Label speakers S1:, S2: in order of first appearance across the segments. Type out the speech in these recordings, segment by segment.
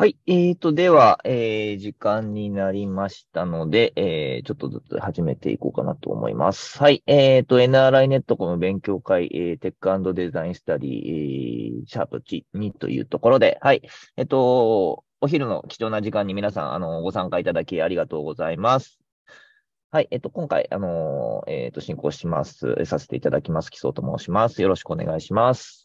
S1: はい。えーと、では、えー、時間になりましたので、えー、ちょっとずつ始めていこうかなと思います。はい。えーと、NRI ネットコム勉強会、えー、テックデザインスタディ、えー、シャープ2というところで、はい。えっ、ー、と、お昼の貴重な時間に皆さん、あの、ご参加いただきありがとうございます。はい。えっ、ー、と、今回、あの、えっ、ー、と、進行します、させていただきます、木曽と申します。よろしくお願いします。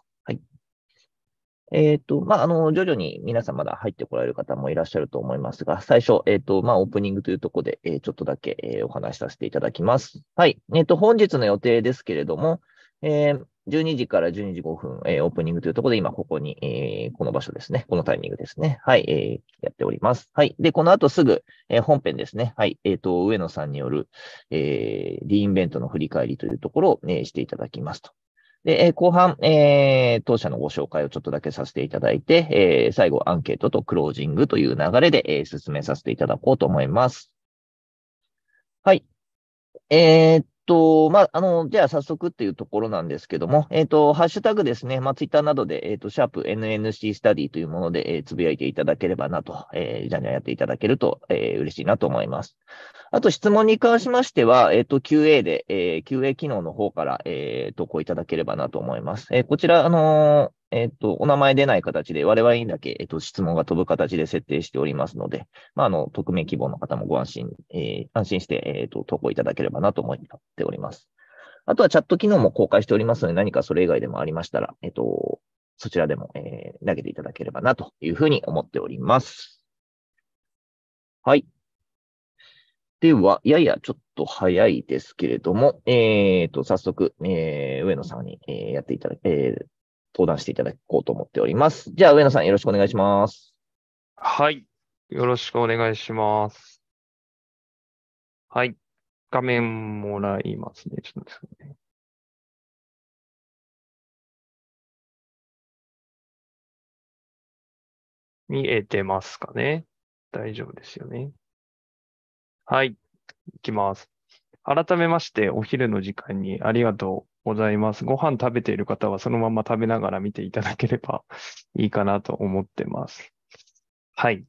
S1: えっ、ー、と、まあ、あの、徐々に皆さんまだ入ってこられる方もいらっしゃると思いますが、最初、えっ、ー、と、まあ、オープニングというところで、えー、ちょっとだけ、えお話しさせていただきます。はい。えっ、と、本日の予定ですけれども、え12時から12時5分、えオープニングというところで、今ここに、えこの場所ですね。このタイミングですね。はい、えやっております。はい。で、この後すぐ、え本編ですね。はい。えっ、と、上野さんによる、えリインベントの振り返りというところを、していただきますと。で、え後半、えー、当社のご紹介をちょっとだけさせていただいて、えー、最後アンケートとクロージングという流れで、えー、進めさせていただこうと思います。はい。えー、っと、まあ、あの、じゃあ早速っていうところなんですけども、えっ、ー、と、ハッシュタグですね、まあ、ツイッターなどで、えっ、ー、と、シャープ NNC スタディというもので、えー、つぶやいていただければなと、えー、じゃんじゃんやっていただけると、えー、嬉しいなと思います。あと、質問に関しましては、えっ、ー、と、QA で、えー、QA 機能の方から、えー、投稿いただければなと思います。えー、こちら、あのーえっ、ー、と、お名前出ない形で、我々にだけ、えっ、ー、と、質問が飛ぶ形で設定しておりますので、まあ、あの、匿名希望の方もご安心、えー、安心して、えっ、と、投稿いただければなと思っております。あとはチャット機能も公開しておりますので、何かそれ以外でもありましたら、えっ、と、そちらでも、え投げていただければなというふうに思っております。はい。では、ややちょっと早いですけれども、えっ、ー、と、早速、えー、上野さんに、えー、やっていただき、えー、登壇していただこうと思っております。じゃあ、上野さんよろしくお願いします。
S2: はい。よろしくお願いします。はい。
S1: 画面もらいますね。ちょっとね。見えてますかね大丈夫ですよね。はい。いきま
S2: す。改めまして、お昼の時間にありがとうございます。ご飯食べている方はそのまま食べながら見ていただければ いいかなと思ってます。はい。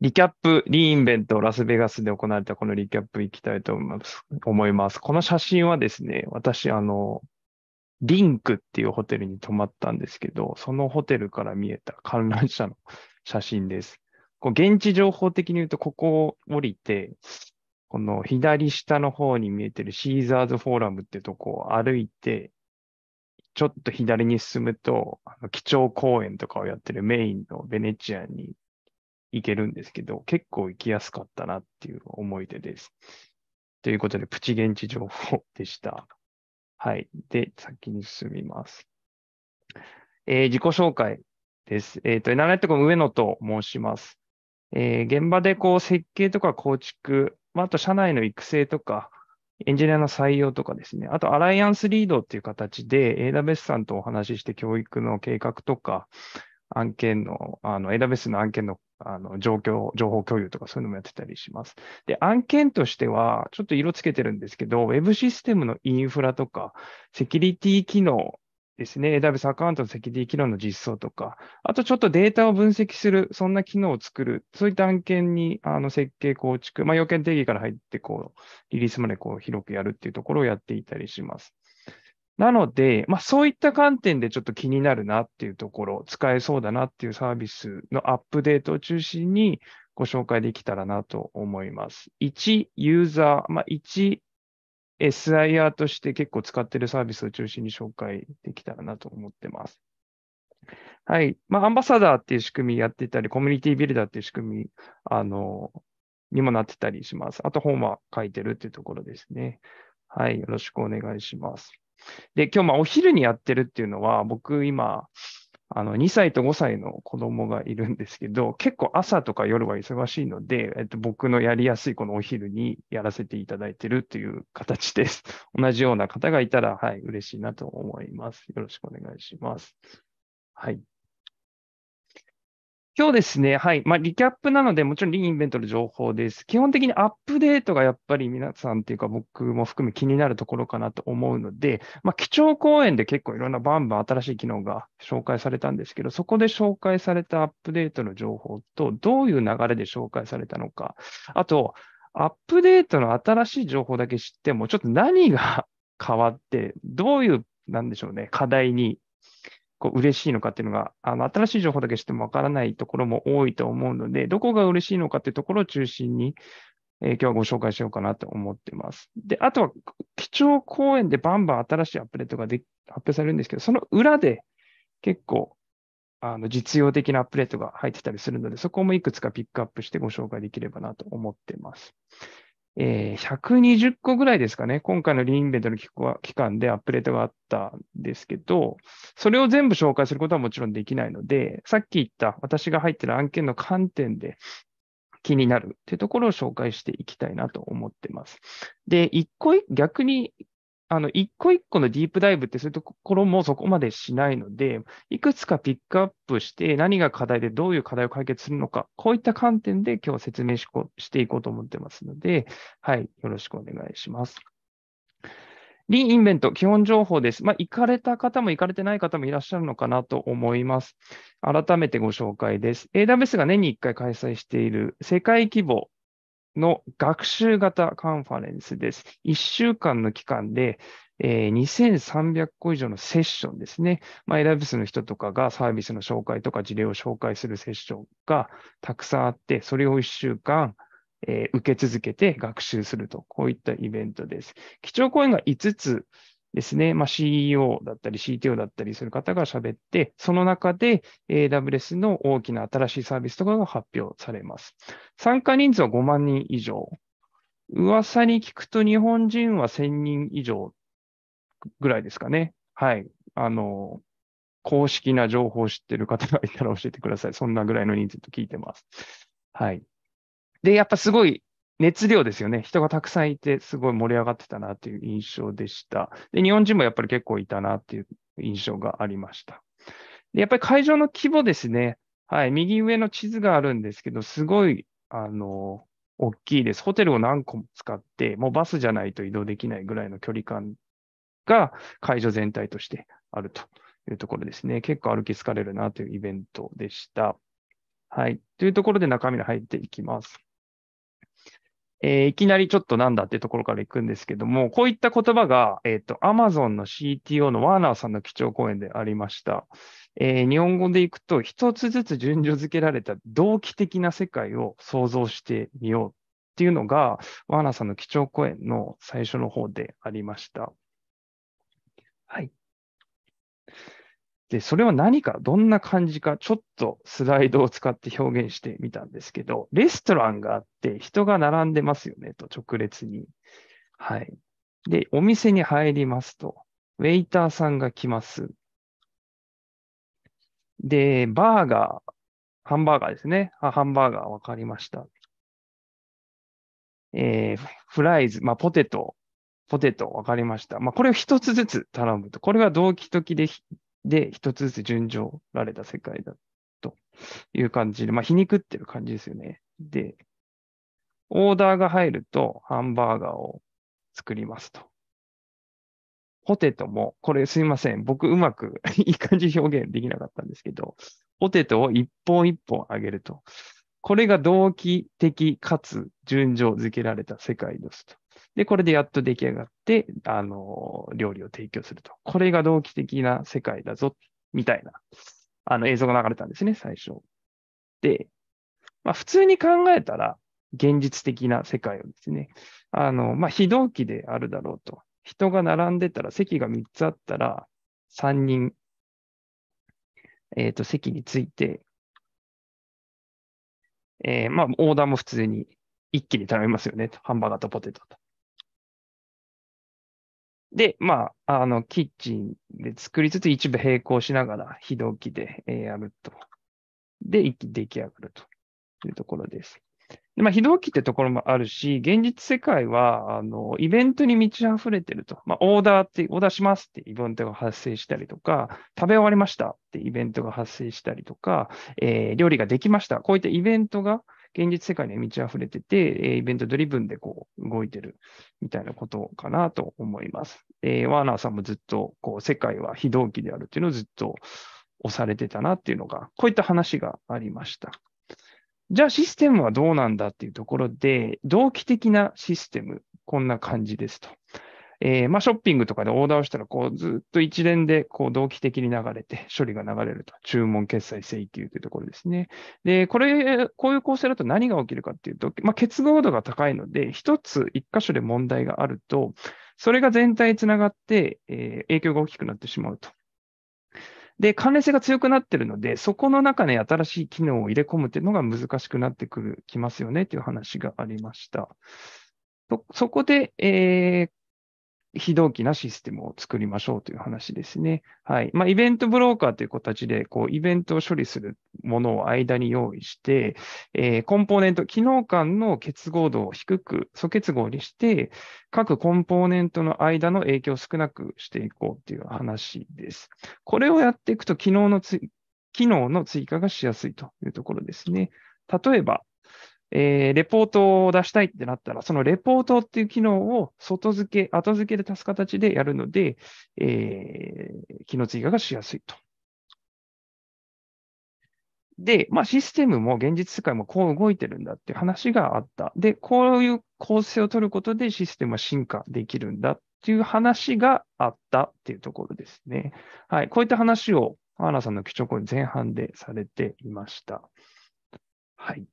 S2: リキャップ、リインベント、ラスベガスで行われたこのリキャップ行きたいと思います。思いますこの写真はですね、私、あの、リンクっていうホテルに泊まったんですけど、そのホテルから見えた 観覧車の写真です。こう現地情報的に言うと、ここを降りて、この左下の方に見えてるシーザーズフォーラムってとこを歩いて、ちょっと左に進むと、あの基調公園とかをやってるメインのベネチアに行けるんですけど、結構行きやすかったなっていう思い出です。ということで、プチ現地情報でした。はい。で、先に進みます。えー、自己紹介です。えっ、ー、と、エナネットコム上野と申します。えー、現場でこう設計とか構築、まあ、あと社内の育成とか、エンジニアの採用とかですね、あとアライアンスリードっていう形で AWS さんとお話しして教育の計画とか、案件の、あの、AWS の案件の、あの、状況、情報共有とかそういうのもやってたりします。で、案件としては、ちょっと色つけてるんですけど、Web システムのインフラとか、セキュリティ機能ですね、AWS アカウントのセキュリティ機能の実装とか、あとちょっとデータを分析する、そんな機能を作る、そういった案件にあの設計、構築、まあ、要件定義から入ってこう、リリースまでこう広くやるっていうところをやっていたりします。なので、まあ、そういった観点でちょっと気になるなっていうところ、使えそうだなっていうサービスのアップデートを中心にご紹介できたらなと思います。1、ユーザー、まあ、1、SIR として結構使ってるサービスを中心に紹介できたらなと思ってます。はい。まあ、アンバサダーっていう仕組みやってたり、コミュニティビルダーっていう仕組み、あの、にもなってたりします。あと、本は書いてるっていうところですね。はい。よろしくお願いします。で、今日、まあ、お昼にやってるっていうのは、僕、今、あの、2歳と5歳の子供がいるんですけど、結構朝とか夜は忙しいので、えっと、僕のやりやすいこのお昼にやらせていただいてるという形です。同じような方がいたら、はい、嬉しいなと思います。よろしくお願いします。はい。今日ですね、はい。まあ、リキャップなので、もちろんリインベントの情報です。基本的にアップデートがやっぱり皆さんっていうか僕も含め気になるところかなと思うので、まあ、基調講演で結構いろんなバンバン新しい機能が紹介されたんですけど、そこで紹介されたアップデートの情報と、どういう流れで紹介されたのか。あと、アップデートの新しい情報だけ知っても、ちょっと何が 変わって、どういう、なんでしょうね、課題にこう嬉しいのかっていうのが、あの、新しい情報だけしてもわからないところも多いと思うので、どこが嬉しいのかっていうところを中心に、えー、今日はご紹介しようかなと思ってます。で、あとは、基調講演でバンバン新しいアップデートがで発表されるんですけど、その裏で結構、あの、実用的なアップデートが入ってたりするので、そこもいくつかピックアップしてご紹介できればなと思ってます。えー、120個ぐらいですかね、今回のリーンベントの期間でアップデートがあったんですけど、それを全部紹介することはもちろんできないので、さっき言った私が入ってる案件の観点で気になるっていうところを紹介していきたいなと思ってます。で、一個逆にあの、一個一個のディープダイブってそういうところもそこまでしないので、いくつかピックアップして、何が課題でどういう課題を解決するのか、こういった観点で今日は説明しこしていこうと思ってますので、はい、よろしくお願いします。リンインベント、基本情報です。まあ、行かれた方も行かれてない方もいらっしゃるのかなと思います。改めてご紹介です。AWS が年に1回開催している世界規模の学習型カンファレンスです。1週間の期間で、えー、2300個以上のセッションですね。まあ、エラブスの人とかがサービスの紹介とか事例を紹介するセッションがたくさんあって、それを1週間、えー、受け続けて学習すると、こういったイベントです。基調講演が5つですね、まあ、CEO だったり CTO だったりする方が喋って、その中で AWS の大きな新しいサービスとかが発表されます。参加人数は5万人以上。噂に聞くと日本人は1000人以上ぐらいですかね。はい。あの、公式な情報を知ってる方がいたら教えてください。そんなぐらいの人数と聞いてます。はい。で、やっぱすごい熱量ですよね。人がたくさんいて、すごい盛り上がってたなという印象でした。で、日本人もやっぱり結構いたなっていう印象がありました。でやっぱり会場の規模ですね。はい、右上の地図があるんですけど、すごい、あの、大きいです。ホテルを何個も使って、もうバスじゃないと移動できないぐらいの距離感が会場全体としてあるというところですね。結構歩き疲れるなというイベントでした。はい。というところで中身に入っていきます。えー、いきなりちょっとなんだっていうところから行くんですけども、こういった言葉が、えっ、ー、と、Amazon の CTO のワーナーさんの基調講演でありました。えー、日本語でいくと、一つずつ順序付けられた同期的な世界を想像してみようっていうのが、ワーナーさんの基調講演の最初の方でありました。はい。で、それは何か、どんな感じか、ちょっとスライドを使って表現してみたんですけど、レストランがあって人が並んでますよねと、直列に。はい。で、お店に入りますと、ウェイターさんが来ます。で、バーガー、ハンバーガーですね。あハンバーガーわかりました。えー、フライズ、まあ、ポテト、ポテトわかりました。まあ、これを一つずつ頼むと。これが同期時でで、一つずつ順調られた世界だという感じで、まあ、皮肉ってる感じですよね。で、オーダーが入るとハンバーガーを作りますと。ポテトも、これすいません。僕うまく いい感じ表現できなかったんですけど、ポテトを一本一本あげると。これが動機的かつ順序づけられた世界ですと。で、これでやっと出来上がって、あの、料理を提供すると。これが同期的な世界だぞ、みたいな、あの、映像が流れたんですね、最初。で、まあ、普通に考えたら、現実的な世界をですね、あの、まあ、非同期であるだろうと。人が並んでたら、席が3つあったら、3人、えっ、ー、と、席について、えー、まあ、オーダーも普通に一気に頼みますよね。ハンバーガーとポテトと。で、まあ、あの、キッチンで作りつつ一部並行しながら非同期でやると。で、出来上がるというところです。でまあ、非同期ってところもあるし、現実世界は、あの、イベントに満ち溢れてると。まあ、オーダーって、オーダーしますってイベントが発生したりとか、食べ終わりましたってイベントが発生したりとか、えー、料理ができました。こういったイベントが現実世界に満ち溢れてて、イベントドリブンでこう動いてるみたいなことかなと思います。えー、ワーナーさんもずっとこう世界は非同期であるっていうのをずっと押されてたなっていうのが、こういった話がありました。じゃあシステムはどうなんだっていうところで、同期的なシステム、こんな感じですと。えー、まあ、ショッピングとかでオーダーをしたら、こう、ずっと一連で、こう、同期的に流れて、処理が流れると。注文、決済、請求というところですね。で、これ、こういう構成だと何が起きるかっていうと、まあ、結合度が高いので、一つ、一箇所で問題があると、それが全体につながって、えー、影響が大きくなってしまうと。で、関連性が強くなってるので、そこの中に新しい機能を入れ込むっていうのが難しくなってくる、きますよねっていう話がありました。そこで、えー、非同期なシステムを作りましょうという話ですね。はい。まあ、イベントブローカーという形で、こう、イベントを処理するものを間に用意して、えー、コンポーネント、機能間の結合度を低く、素結合にして、各コンポーネントの間の影響を少なくしていこうという話です。これをやっていくと、機能のつ、機能の追加がしやすいというところですね。例えば、えー、レポートを出したいってなったら、そのレポートっていう機能を外付け、後付けで足す形でやるので、えー、機能追加がしやすいと。で、まあ、システムも現実世界もこう動いてるんだっていう話があった。で、こういう構成を取ることでシステムは進化できるんだっていう話があったっていうところですね。はい。こういった話を、アーナさんの基調講演前半でされていました。はい。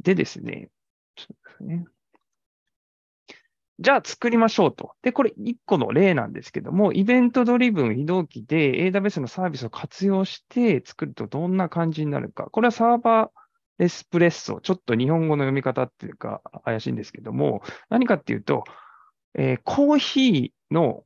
S2: でですね、ねじゃあ作りましょうと。で、これ1個の例なんですけども、イベントドリブン移動機で AWS のサービスを活用して作るとどんな感じになるか。これはサーバーエスプレッソ。ちょっと日本語の読み方っていうか怪しいんですけども、何かっていうと、えー、コーヒーの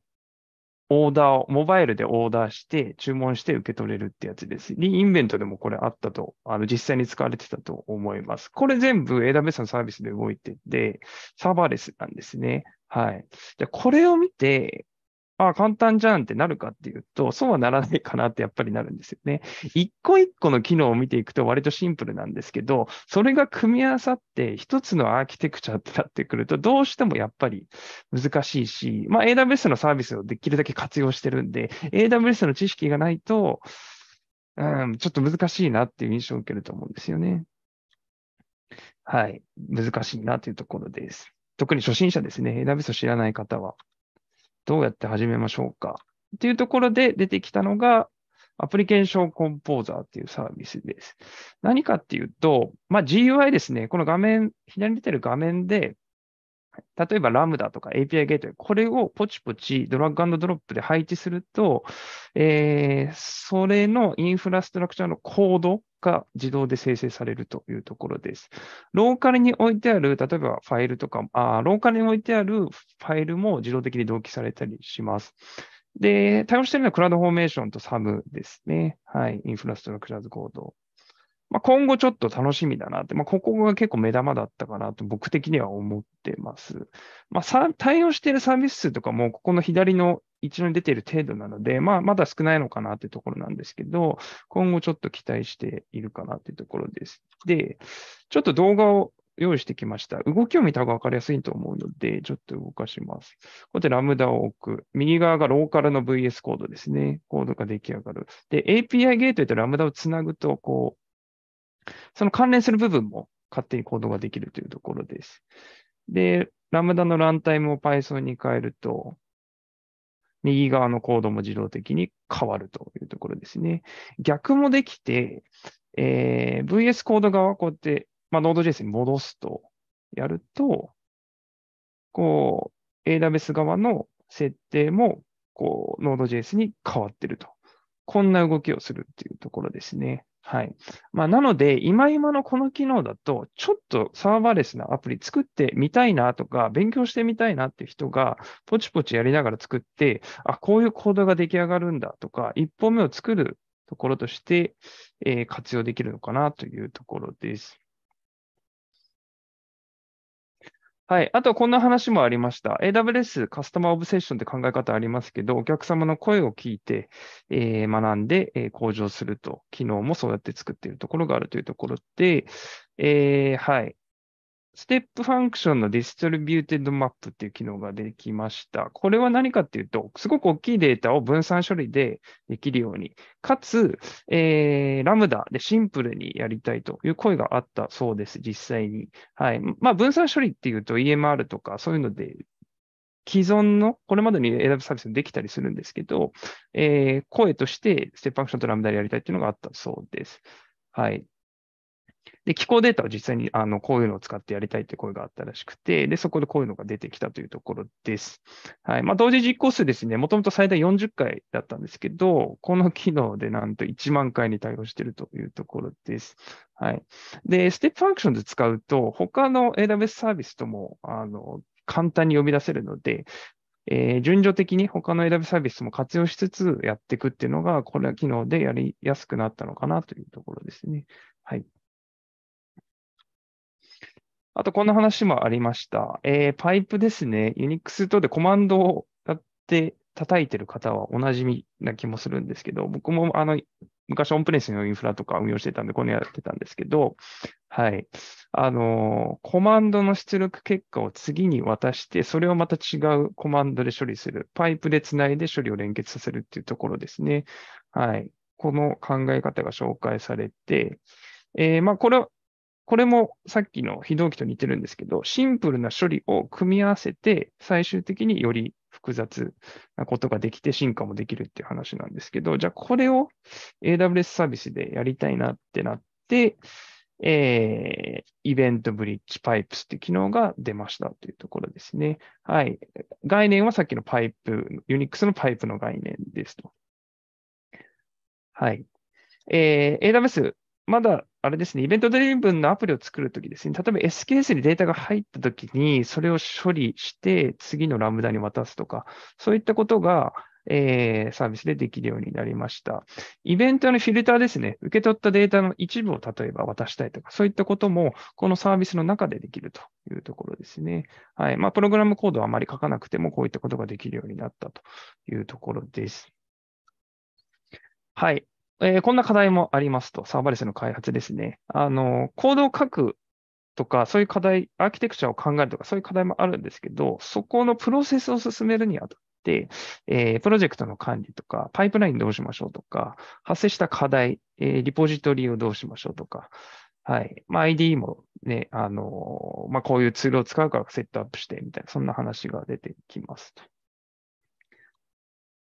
S2: オーダーを、モバイルでオーダーして、注文して受け取れるってやつです。リインベントでもこれあったと、あの、実際に使われてたと思います。これ全部 AWS のサービスで動いてて、サーバーレスなんですね。はい。で、これを見て、ああ、簡単じゃんってなるかっていうと、そうはならないかなってやっぱりなるんですよね。一個一個の機能を見ていくと割とシンプルなんですけど、それが組み合わさって一つのアーキテクチャってなってくると、どうしてもやっぱり難しいし、まあ AWS のサービスをできるだけ活用してるんで、AWS の知識がないと、うん、ちょっと難しいなっていう印象を受けると思うんですよね。はい。難しいなというところです。特に初心者ですね。AWS を知らない方は。どうやって始めましょうかっていうところで出てきたのが、アプリケーションコンポーザーっていうサービスです。何かっていうと、まあ、GUI ですね。この画面、左に出てる画面で、例えばラムダとか API ゲートこれをポチポチドラッグドロップで配置すると、えー、それのインフラストラクチャーのコード果、自動で生成されるというところです。ローカルに置いてある、例えばファイルとか、あローカルに置いてあるファイルも自動的に同期されたりします。で、対応しているのはクラウドフォーメーションとサムですね。はい。インフラストラクチャーズコード。まあ、今後ちょっと楽しみだなって、まあ、ここが結構目玉だったかなと僕的には思ってます。まあ、対応しているサービス数とかも、ここの左の一応出ている程度なので、まあ、まだ少ないのかなというところなんですけど、今後ちょっと期待しているかなというところです。で、ちょっと動画を用意してきました。動きを見た方が分かりやすいと思うので、ちょっと動かします。こうやってラムダを置く。右側がローカルの VS コードですね。コードが出来上がる。で、API ゲートでとラムダをつなぐと、こう、その関連する部分も勝手にコードができるというところです。で、ラムダのランタイムを Python に変えると、右側のコードも自動的に変わるというところですね。逆もできて、えー、VS コード側はこうやって、まあ、Node.js に戻すとやると、こう、AWS 側の設定も、こう、Node.js に変わってると。こんな動きをするっていうところですね。はい。まあ、なので、今今のこの機能だと、ちょっとサーバーレスなアプリ作ってみたいなとか、勉強してみたいなっていう人が、ポチポチやりながら作って、あ、こういうコードが出来上がるんだとか、一歩目を作るところとして、えー、活用できるのかなというところです。はい。あと、こんな話もありました。AWS カスタマーオブセッションって考え方ありますけど、お客様の声を聞いて、えー、学んで、えー、向上すると、機能もそうやって作っているところがあるというところで、えー、はい。ステップファンクションのディストリビューテッドマップっていう機能ができました。これは何かっていうと、すごく大きいデータを分散処理でできるように、かつ、えー、ラムダでシンプルにやりたいという声があったそうです、実際に。はい。まあ、分散処理っていうと EMR とかそういうので、既存の、これまでに AWS サービスできたりするんですけど、えー、声としてステップファンクションとラムダでやりたいっていうのがあったそうです。はい。で、気候データは実際にあのこういうのを使ってやりたいって声があったらしくて、で、そこでこういうのが出てきたというところです。はい。まあ、同時実行数ですね、もともと最大40回だったんですけど、この機能でなんと1万回に対応しているというところです。はい。で、ステップファンクションで使うと、他の AWS サービスとも、あの、簡単に呼び出せるので、えー、順序的に他の AWS サービスも活用しつつやっていくっていうのが、これは機能でやりやすくなったのかなというところですね。はい。あと、こんな話もありました。えー、パイプですね。Unix 等でコマンドをやって叩いてる方はおなじみな気もするんですけど、僕もあの昔オンプレスのインフラとか運用してたんで、このやってたんですけど、はい。あの、コマンドの出力結果を次に渡して、それをまた違うコマンドで処理する。パイプでつないで処理を連結させるっていうところですね。はい。この考え方が紹介されて、えー、まあ、これはこれもさっきの非同期と似てるんですけど、シンプルな処理を組み合わせて、最終的により複雑なことができて進化もできるっていう話なんですけど、じゃあこれを AWS サービスでやりたいなってなって、えー、イベントブリッジパイプスって機能が出ましたというところですね。はい。概念はさっきのパイプ、ユニックスのパイプの概念ですと。はい。えー、AWS まだ、あれですね、イベントドリブンのアプリを作るときですね、例えば SKS にデータが入ったときに、それを処理して、次のラムダに渡すとか、そういったことが、えー、サービスでできるようになりました。イベントのフィルターですね、受け取ったデータの一部を例えば渡したいとか、そういったことも、このサービスの中でできるというところですね。はい。まあ、プログラムコードはあまり書かなくても、こういったことができるようになったというところです。はい。えー、こんな課題もありますと、サーバレスの開発ですね。あの、コードを書くとか、そういう課題、アーキテクチャを考えるとか、そういう課題もあるんですけど、そこのプロセスを進めるにあたって、えー、プロジェクトの管理とか、パイプラインどうしましょうとか、発生した課題、えー、リポジトリをどうしましょうとか、はい。まあ、ID もね、あのまあ、こういうツールを使うからセットアップしてみたいな、そんな話が出てきます。と。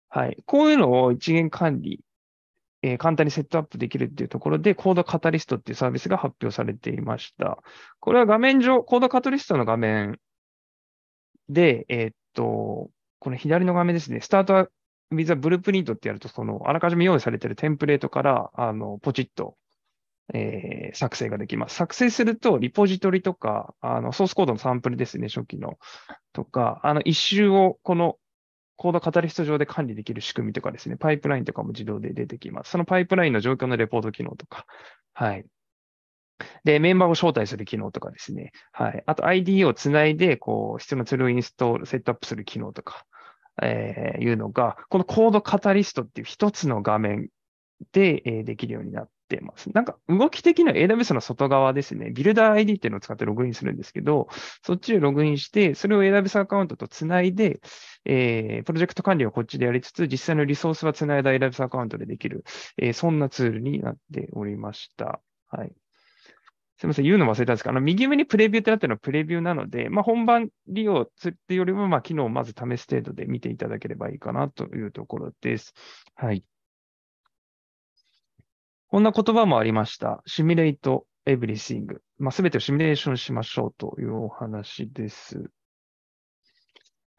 S2: はい。こういうのを一元管理えー、簡単にセットアップできるっていうところで、コードカタリストっていうサービスが発表されていました。これは画面上、コードカタリストの画面で、えー、っと、この左の画面ですね、スタートビザブループリントってやると、その、あらかじめ用意されているテンプレートから、あの、ポチッと、えー、作成ができます。作成すると、リポジトリとか、あの、ソースコードのサンプルですね、初期の。とか、あの、一周を、このコードカタリスト上で管理できる仕組みとかですね、パイプラインとかも自動で出てきます。そのパイプラインの状況のレポート機能とか、はい。で、メンバーを招待する機能とかですね、はい。あと ID をつないで、こう、必要なツールをインストール、セットアップする機能とか、えー、いうのが、このコードカタリストっていう一つの画面で、えできるようになってます。なんか動き的な AWS の外側ですね、ビルダー ID っていうのを使ってログインするんですけど、そっちをログインして、それを AWS アカウントとつないで、えー、プロジェクト管理をこっちでやりつつ、実際のリソースはつないだ AWS アカウントでできる、えー、そんなツールになっておりました。はい。すみません、言うの忘れたんですが、あの右上にプレビューってあったのはプレビューなので、まあ、本番利用するっていうよりも、まあ、機能をまず試す程度で見ていただければいいかなというところです。はい。こんな言葉もありました。シミュレートエブリシング。まあ、てをシミュレーションしましょうというお話です。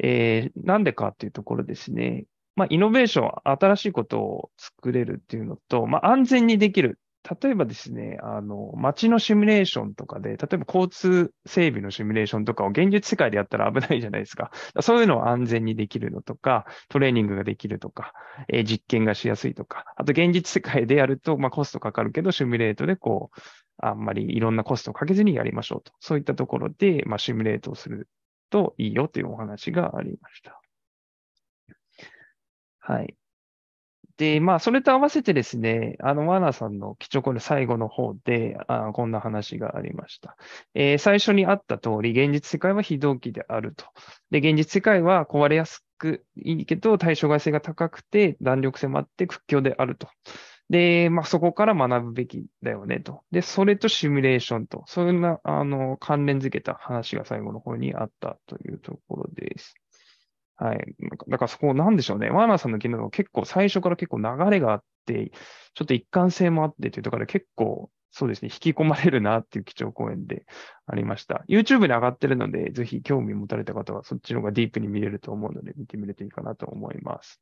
S2: えー、なんでかっていうところですね。まあ、イノベーション、は新しいことを作れるっていうのと、まあ、安全にできる例えばですね、あの、街のシミュレーションとかで、例えば交通整備のシミュレーションとかを現実世界でやったら危ないじゃないですか。そういうのを安全にできるのとか、トレーニングができるとか、えー、実験がしやすいとか、あと現実世界でやると、まあコストかかるけど、シミュレートでこう、あんまりいろんなコストをかけずにやりましょうと。そういったところで、まあシミュレートをするといいよというお話がありました。はい。で、まあ、それと合わせてですね、あの、ワーナーさんの基調これ最後の方であ、こんな話がありました、えー、最初にあった通り、現実世界は非同期であると。で、現実世界は壊れやすく、いいけど、対象外性が高くて、弾力性もあって屈強であると。で、まあ、そこから学ぶべきだよねと。で、それとシミュレーションと、そんな、あの、関連づけた話が最後の方にあったというところです。はい。だからそこなんでしょうね。ワーナーさんの機論は結構最初から結構流れがあって、ちょっと一貫性もあってというところで結構そうですね、引き込まれるなっていう基調講演で ありました。YouTube に上がってるので、ぜひ興味持たれた方はそっちの方がディープに見れると思うので、見てみるといいかなと思います。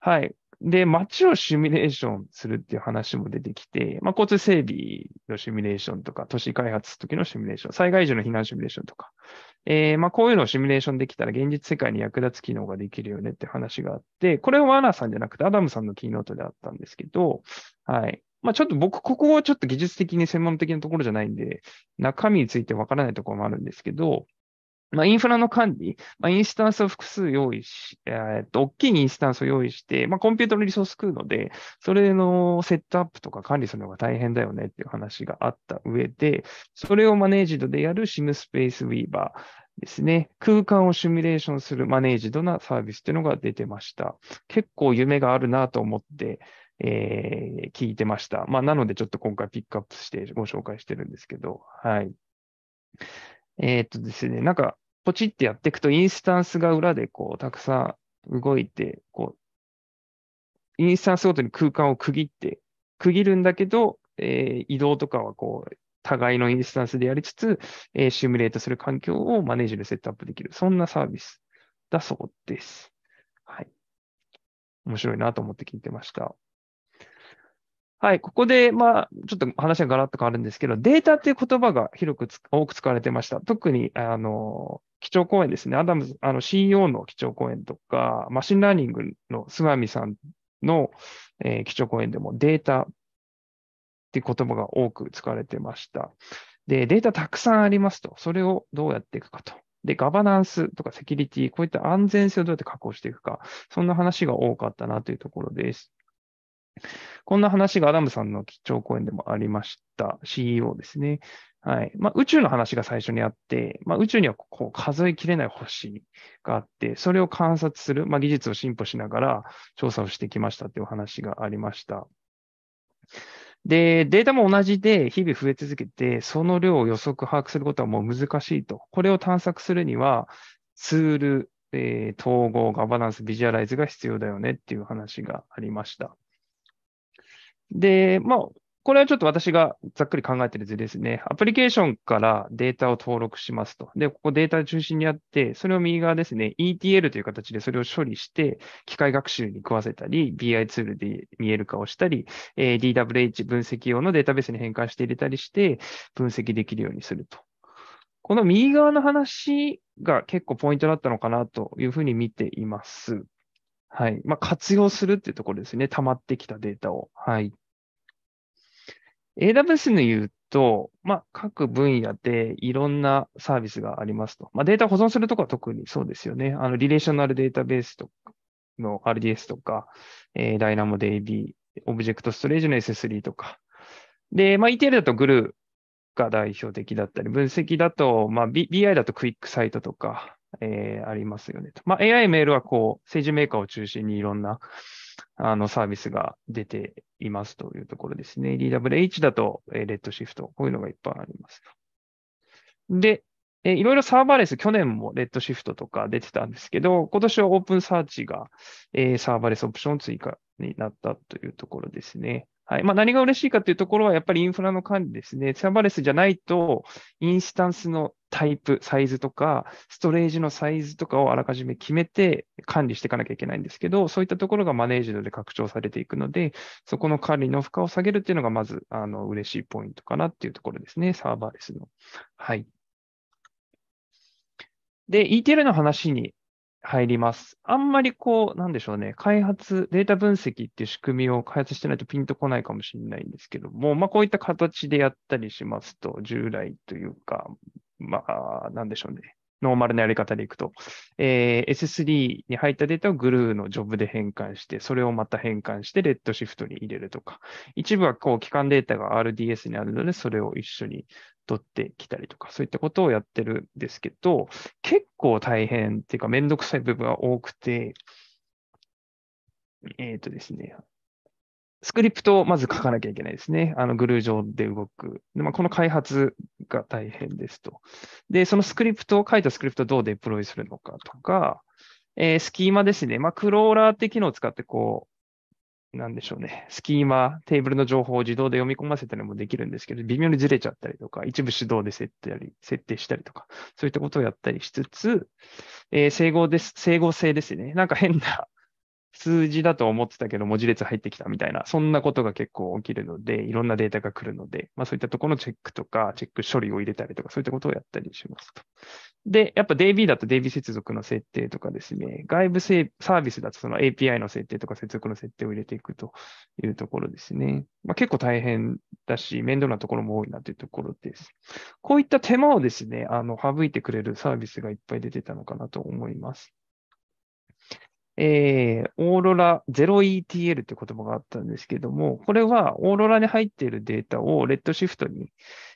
S2: はい。で、街をシミュレーションするっていう話も出てきて、まあ、交通整備のシミュレーションとか、都市開発時のシミュレーション、災害時の避難シミュレーションとか、えー、まあ、こういうのをシミュレーションできたら現実世界に役立つ機能ができるよねって話があって、これはワーナーさんじゃなくてアダムさんのキーノートであったんですけど、はい。まあ、ちょっと僕、ここはちょっと技術的に専門的なところじゃないんで、中身についてわからないところもあるんですけど、まあ、インフラの管理、まあ、インスタンスを複数用意し、えっと、大きいインスタンスを用意して、まあ、コンピュータのリソース食うので、それのセットアップとか管理するのが大変だよねっていう話があった上で、それをマネージドでやるシムスペースウィーバーですね。空間をシミュレーションするマネージドなサービスっていうのが出てました。結構夢があるなと思って、えー、聞いてました。まあ、なのでちょっと今回ピックアップしてご紹介してるんですけど、はい。えー、っとですね、なんかポチってやっていくと、インスタンスが裏でこう、たくさん動いて、こう、インスタンスごとに空間を区切って、区切るんだけど、えー、移動とかはこう、互いのインスタンスでやりつつ、えー、シミュレートする環境をマネージでセットアップできる。そんなサービスだそうです。はい。面白いなと思って聞いてました。はい。ここで、まあ、ちょっと話がガラッと変わるんですけど、データっていう言葉が広く多く使われてました。特に、あの、基調講演ですね、アダムズ、あの CEO の基調講演とか、マシンラーニングの菅訪美さんの、えー、基調講演でもデータっていう言葉が多く使われてました。で、データたくさんありますと、それをどうやっていくかと。で、ガバナンスとかセキュリティ、こういった安全性をどうやって確保していくか、そんな話が多かったなというところです。こんな話がアダムさんの基調講演でもありました。CEO ですね。はいまあ、宇宙の話が最初にあって、まあ、宇宙にはこう数えきれない星があって、それを観察する、まあ、技術を進歩しながら調査をしてきましたというお話がありました。で、データも同じで日々増え続けて、その量を予測把握することはもう難しいと。これを探索するにはツール、えー、統合、ガバナンス、ビジュアライズが必要だよねっていう話がありました。で、まあ、これはちょっと私がざっくり考えてる図ですね。アプリケーションからデータを登録しますと。で、ここデータ中心にあって、それを右側ですね、ETL という形でそれを処理して、機械学習に食わせたり、BI ツールで見える化をしたり、え DWH 分析用のデータベースに変換して入れたりして、分析できるようにすると。この右側の話が結構ポイントだったのかなというふうに見ています。はい。まあ、活用するっていうところですね。溜まってきたデータを。はい。AWS の言うと、まあ、各分野でいろんなサービスがありますと。まあ、データ保存するとこは特にそうですよね。あの、リレーショナルデータベースとかの RDS とか、えー、DynamoDB、オブジェクトストレージの S3 とか。で、まあ、ETL だとグルーが代表的だったり、分析だと、まあ、BI だとクイックサイトとか、えー、ありますよねと。まあ、AI、メールはこう、政治メーカーを中心にいろんなあのサービスが出ていますというところですね。DWH だと、えー、レッドシフト、こういうのがいっぱいありますで、えー、いろいろサーバーレス、去年もレッドシフトとか出てたんですけど、今年はオープンサーチが、えー、サーバーレスオプション追加になったというところですね。はいまあ、何が嬉しいかというところは、やっぱりインフラの管理ですね。サーバーレスじゃないと、インスタンスのタイプ、サイズとか、ストレージのサイズとかをあらかじめ決めて管理していかなきゃいけないんですけど、そういったところがマネージドで拡張されていくので、そこの管理の負荷を下げるっていうのが、まず、あの、嬉しいポイントかなっていうところですね、サーバーレスの。はい。で、ETL の話に入ります。あんまりこう、なんでしょうね、開発、データ分析っていう仕組みを開発してないとピンとこないかもしれないんですけども、まあこういった形でやったりしますと、従来というか、まあ、なんでしょうね。ノーマルなやり方でいくと、えー、s d に入ったデータをグルーのジョブで変換して、それをまた変換して、レッドシフトに入れるとか、一部はこう、機関データが RDS にあるので、それを一緒に取ってきたりとか、そういったことをやってるんですけど、結構大変っていうか、めんどくさい部分が多くて、えっ、ー、とですね、スクリプトをまず書かなきゃいけないですね。あのグルー上で動く。でまあ、この開発が大変ですと。で、そのスクリプトを書いたスクリプトをどうデプロイするのかとか、えー、スキーマですね。まあ、クローラーって機能を使って、こう、なんでしょうね。スキーマ、テーブルの情報を自動で読み込ませたりもできるんですけど、微妙にずれちゃったりとか、一部手動で設定設定したりとか、そういったことをやったりしつつ、えー、整合です、整合性ですね。なんか変な数字だと思ってたけど文字列入ってきたみたいな、そんなことが結構起きるので、いろんなデータが来るので、まあそういったところのチェックとか、チェック処理を入れたりとか、そういったことをやったりしますと。で、やっぱ DB だと DB 接続の設定とかですね、外部サービスだとその API の設定とか接続の設定を入れていくというところですね。まあ、結構大変だし、面倒なところも多いなというところです。こういった手間をですね、あの省いてくれるサービスがいっぱい出てたのかなと思います。えー、オーロラ 0ETL という言葉があったんですけども、これはオーロラに入っているデータをレッドシフトに、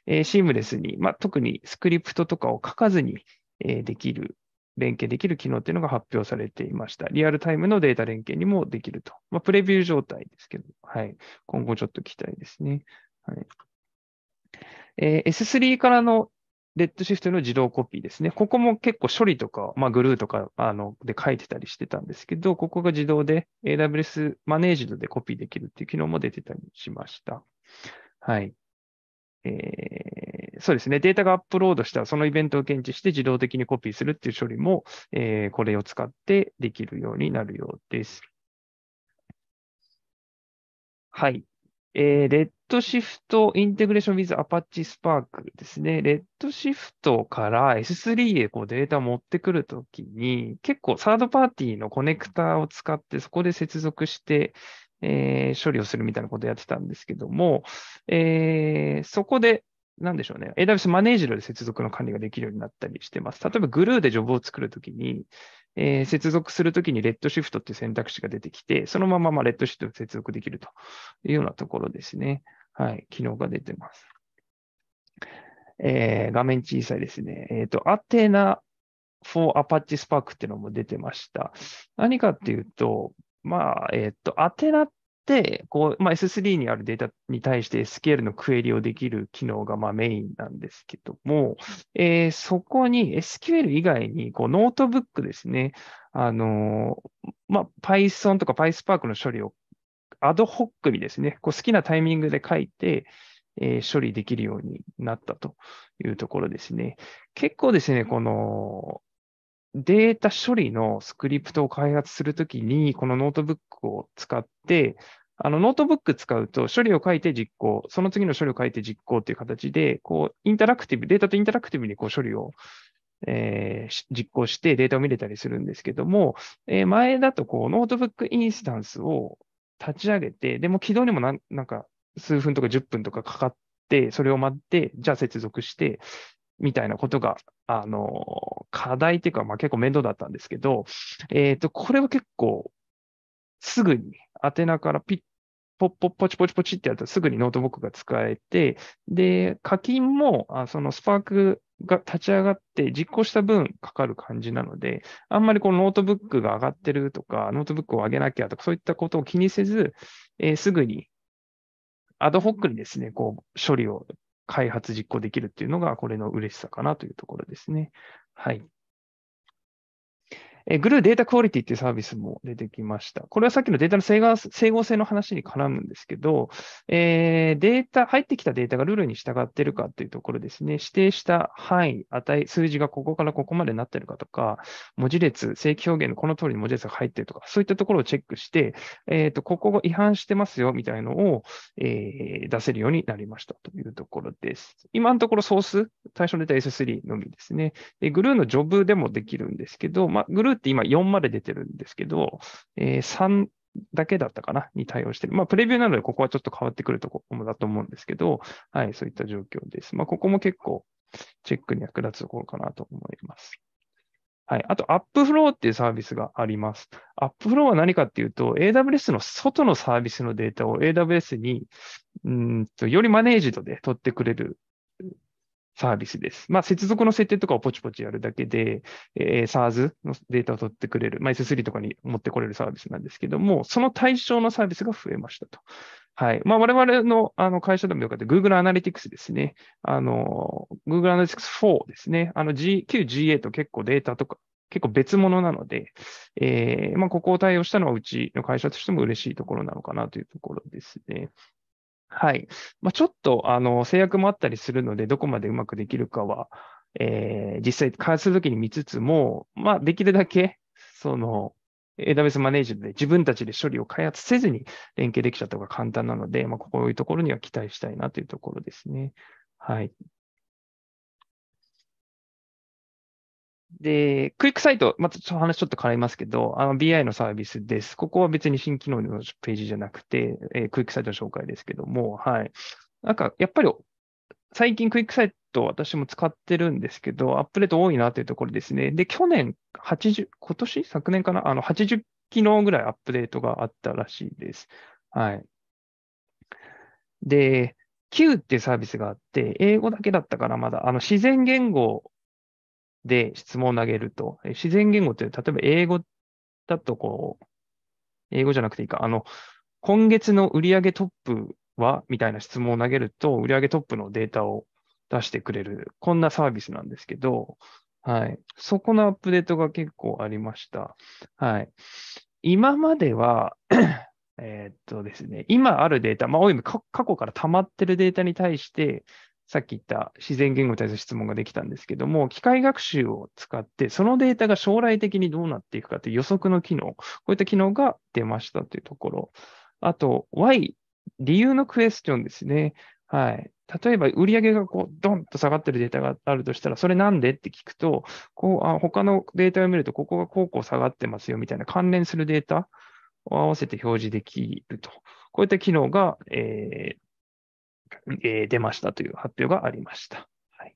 S2: えー、シームレスに、まあ、特にスクリプトとかを書かずに、えー、できる、連携できる機能というのが発表されていました。リアルタイムのデータ連携にもできると。まあ、プレビュー状態ですけど、はい、今後ちょっと期待ですね。はいえー、S3 からのレッドシフトの自動コピーですね。ここも結構処理とか、まあ、グルーとかあので書いてたりしてたんですけど、ここが自動で AWS マネージドでコピーできるっていう機能も出てたりしました。はい。えー、そうですね。データがアップロードしたら、そのイベントを検知して自動的にコピーするっていう処理も、えー、これを使ってできるようになるようです。はい。えー、レッドシフトインテグレーションウィズアパッチスパークですね。レッドシフトから S3 へこうデータ持ってくるときに、結構サードパーティーのコネクタを使ってそこで接続して、えー、処理をするみたいなことをやってたんですけども、えー、そこで、なんでしょうね。AWS マネージャーで接続の管理ができるようになったりしてます。例えばグルーでジョブを作るときに、えー、接続するときにレッドシフトっていう選択肢が出てきて、そのまままレッドシフトを接続できるというようなところですね。はい、機能が出てます。えー、画面小さいですね。えっ、ー、と、アテナ for Apache Spark っていうのも出てました。何かっていうと、まあ、えっ、ー、と、アテナっ、こう、まあ、S3 にあるデータに対して SQL のクエリをできる機能がまあメインなんですけども、えー、そこに SQL 以外にこうノートブックですね、あのー、まあ、Python とか PySpark の処理をアドホックにですね、こう好きなタイミングで書いて、えー、処理できるようになったというところですね。結構ですね、このデータ処理のスクリプトを開発するときに、このノートブックを使って、あのノートブック使うと処理を書いて実行、その次の処理を書いて実行という形で、こう、インタラクティブ、データとインタラクティブにこう処理を、えー、実行してデータを見れたりするんですけども、えー、前だとこう、ノートブックインスタンスを立ち上げて、でも起動にもなんなんか数分とか10分とかかかって、それを待って、じゃあ接続して、みたいなことが、あの、課題っていうか、まあ、結構面倒だったんですけど、えっ、ー、と、これは結構、すぐに、宛名からピッ、ポッポッポチポチポチってやるとすぐにノートブックが使えて、で、課金も、あそのスパークが立ち上がって実行した分かかる感じなので、あんまりこのノートブックが上がってるとか、ノートブックを上げなきゃとか、そういったことを気にせず、えー、すぐにアドホックにですね、こう、処理を開発実行できるっていうのが、これの嬉しさかなというところですね。はい。えー、グルーデータクオリティっていうサービスも出てきました。これはさっきのデータの整合整合性の話に絡むんですけど、えー、データ、入ってきたデータがルールに従ってるかっていうところですね。指定した範囲、値、数字がここからここまでなってるかとか、文字列、正規表現のこの通りに文字列が入ってるとか、そういったところをチェックして、えっ、ー、と、ここが違反してますよみたいのを、えー、出せるようになりましたというところです。今のところソース、対象データ S3 のみですね。で、グルーのジョブでもできるんですけど、まあ、グルーって今4まで出てるんですけど、えー、3だけだったかなに対応してる。まあ、プレビューなのでここはちょっと変わってくるところだと思うんですけど、はい、そういった状況です。まあ、ここも結構チェックに役立つところかなと思います。はい。あと、アップフローっていうサービスがあります。アップフローは何かっていうと、AWS の外のサービスのデータを AWS に、うんと、よりマネージドで取ってくれるサービスです。まあ、接続の設定とかをポチポチやるだけで、えー、SARS のデータを取ってくれる、まあ、S3 とかに持ってこれるサービスなんですけども、その対象のサービスが増えましたと。はい。まあ、我々のあの会社でもよかった Google Analytics ですね。あの、Google Analytics 4ですね。あの、G、旧 GA と結構データとか、結構別物なので、えー、まあ、ここを対応したのはうちの会社としても嬉しいところなのかなというところですね。はい。まあ、ちょっと、あの、制約もあったりするので、どこまでうまくできるかは、えー、実際開発するときに見つつも、まあ、できるだけ、その、AWS マネージャーで自分たちで処理を開発せずに連携できちゃった方が簡単なので、まあ、こういうところには期待したいなというところですね。はい。で、クイックサイト、また、あ、話ちょっと変わりますけど、あの BI のサービスです。ここは別に新機能のページじゃなくて、えー、クイックサイトの紹介ですけども、はい。なんか、やっぱり、最近クイックサイト私も使ってるんですけど、アップデート多いなというところですね。で、去年80、今年昨年かなあの、80機能ぐらいアップデートがあったらしいです。はい。で、Q っていうサービスがあって、英語だけだったからまだ、あの、自然言語で質問を投げると、自然言語という、例えば英語だとこう、英語じゃなくていいか、あの、今月の売上トップはみたいな質問を投げると、売上トップのデータを出してくれる、こんなサービスなんですけど、はい。そこのアップデートが結構ありました。はい。今まではえっとですね、今あるデータ、まあ、および過去から溜まってるデータに対して、さっき言った自然言語に対する質問ができたんですけども、機械学習を使って、そのデータが将来的にどうなっていくかという予測の機能、こういった機能が出ましたというところ。あと、y 理由のクエスチョンですね。はい。例えば、売上がこう、ドンと下がってるデータがあるとしたら、それなんでって聞くと、こうあ他のデータを見ると、ここがこうこう下がってますよみたいな関連するデータを合わせて表示できると。こういった機能が、えー、えー、出ましたという発表がありました。はい。っ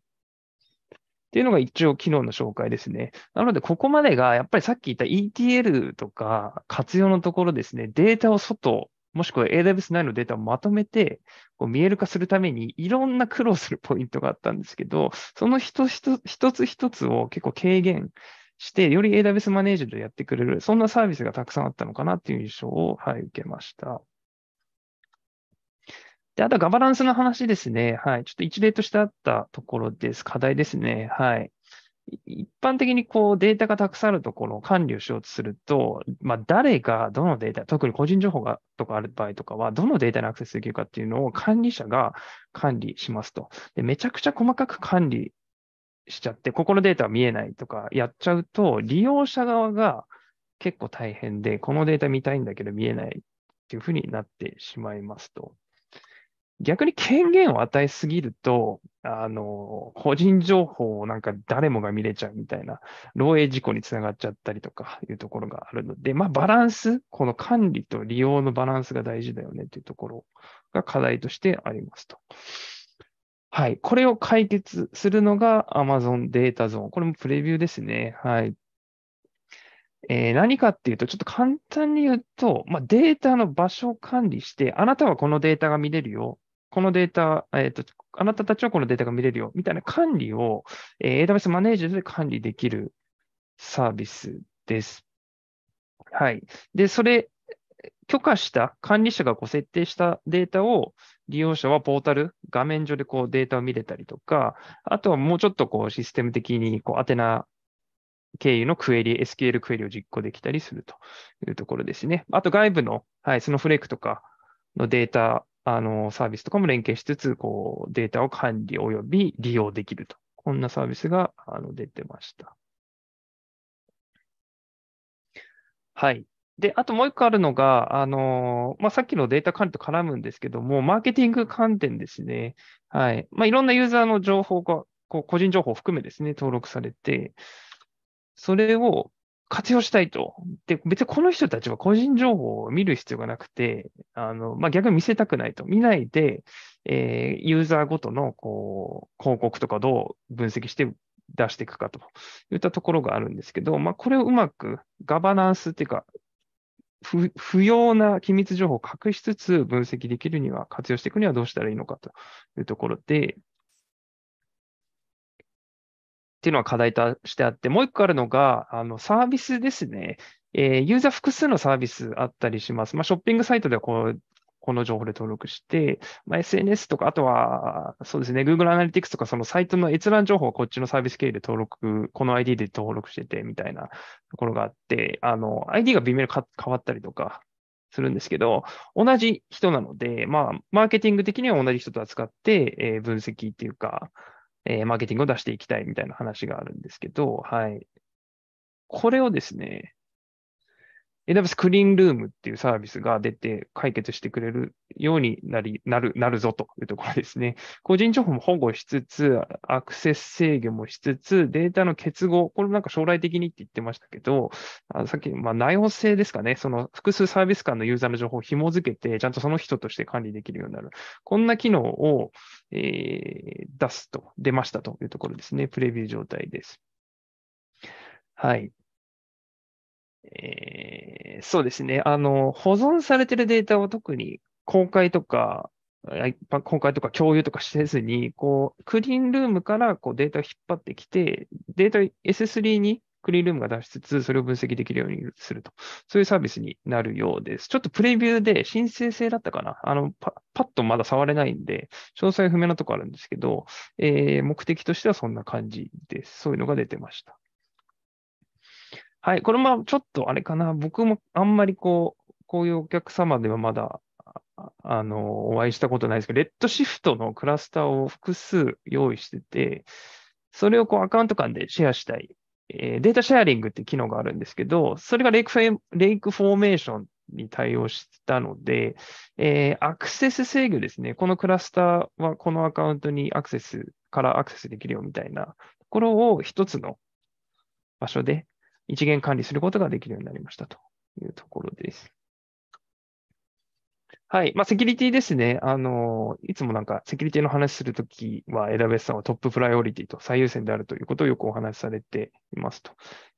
S2: ていうのが一応機能の紹介ですね。なので、ここまでが、やっぱりさっき言った ETL とか活用のところですね、データを外、もしくは AWS 内のデータをまとめてこう見える化するためにいろんな苦労するポイントがあったんですけど、その一つ一つ一つを結構軽減して、より AWS マネージャーでやってくれる、そんなサービスがたくさんあったのかなっていう印象を、はい、受けました。で、あとはガバナンスの話ですね。はい。ちょっと一例としてあったところです。課題ですね。はい。一般的にこうデータがたくさんあるところを管理をしようとすると、まあ、誰がどのデータ、特に個人情報がとかある場合とかは、どのデータにアクセスできるかっていうのを管理者が管理しますと。でめちゃくちゃ細かく管理しちゃって、ここのデータは見えないとかやっちゃうと、利用者側が結構大変で、このデータ見たいんだけど見えないっていうふうになってしまいますと。逆に権限を与えすぎると、あの、個人情報をなんか誰もが見れちゃうみたいな、漏洩事故につながっちゃったりとかいうところがあるので、まあバランス、この管理と利用のバランスが大事だよねというところが課題としてありますと。はい。これを解決するのが Amazon データゾーン。これもプレビューですね。はい。えー、何かっていうと、ちょっと簡単に言うと、まあ、データの場所を管理して、あなたはこのデータが見れるよ。このデータ、えっ、ー、と、あなたたちはこのデータが見れるよ、みたいな管理を、えー、AWS マネージャーで管理できるサービスです。はい。で、それ、許可した管理者がこう設定したデータを利用者はポータル、画面上でこうデータを見れたりとか、あとはもうちょっとこうシステム的にこう宛名経由のクエリ、SQL クエリを実行できたりするというところですね。あと外部の、はい、スノフレークとかのデータあの、サービスとかも連携しつつ、こう、データを管理及び利用できると。こんなサービスが、あの、出てました。はい。で、あともう一個あるのが、あの、まあ、さっきのデータ管理と絡むんですけども、マーケティング観点ですね。はい。まあ、いろんなユーザーの情報が、こう、個人情報を含めですね、登録されて、それを、活用したいと。で、別にこの人たちは個人情報を見る必要がなくて、あの、まあ、逆に見せたくないと。見ないで、えー、ユーザーごとの、こう、広告とかどう分析して出していくかといったところがあるんですけど、まあ、これをうまくガバナンスっていうか、不不要な機密情報を隠しつつ分析できるには、活用していくにはどうしたらいいのかというところで、っていうのは課題としてあって、もう一個あるのが、あの、サービスですね。えー、ユーザー複数のサービスあったりします。まあ、ショッピングサイトではこう、この情報で登録して、まあ、SNS とか、あとは、そうですね、Google Analytics とか、そのサイトの閲覧情報はこっちのサービス経由で登録、この ID で登録してて、みたいなところがあって、あの、ID が微妙に変わったりとかするんですけど、同じ人なので、まあ、マーケティング的には同じ人と扱って、えー、分析っていうか、えー、マーケティングを出していきたいみたいな話があるんですけど、はい。これをですね、AWS クリーンルームっていうサービスが出て解決してくれるようになり、なる、なるぞというところですね。個人情報も保護しつつ、アクセス制御もしつつ、データの結合、これなんか将来的にって言ってましたけど、あさっき、まあ、内包性ですかね。その複数サービス間のユーザーの情報を紐付けて、ちゃんとその人として管理できるようになる。こんな機能を、えー、出すと、出ましたというところですね。プレビュー状態です。はい。えそうですね。あの、保存されてるデータを特に公開とか、公開とか共有とかせずに、こう、クリーンルームからこうデータを引っ張ってきて、データ S3 にクリーンルームが出しつつ、それを分析できるようにすると。そういうサービスになるようです。ちょっとプレビューで申請制だったかな。あの、パッとまだ触れないんで、詳細不明なとこあるんですけど、えー、目的としてはそんな感じです。そういうのが出てました。はい、これもちょっとあれかな、僕もあんまりこう、こういうお客様ではまだ、あの、お会いしたことないですけど、レッドシフトのクラスターを複数用意してて、それをこうアカウント間でシェアしたい。えー、データシェアリングって機能があるんですけど、それがレイクフェレイクフォーメーションに対応したので、えー、アクセス制御ですね。このクラスターはこのアカウントにアクセスからアクセスできるよみたいなところを一つの場所で一元管理することができるようになりましたというところです。はい。まあ、セキュリティですね。あの、いつもなんか、セキュリティの話するときは、ダベスさんはトッププライオリティと最優先であるということをよくお話しされていますと。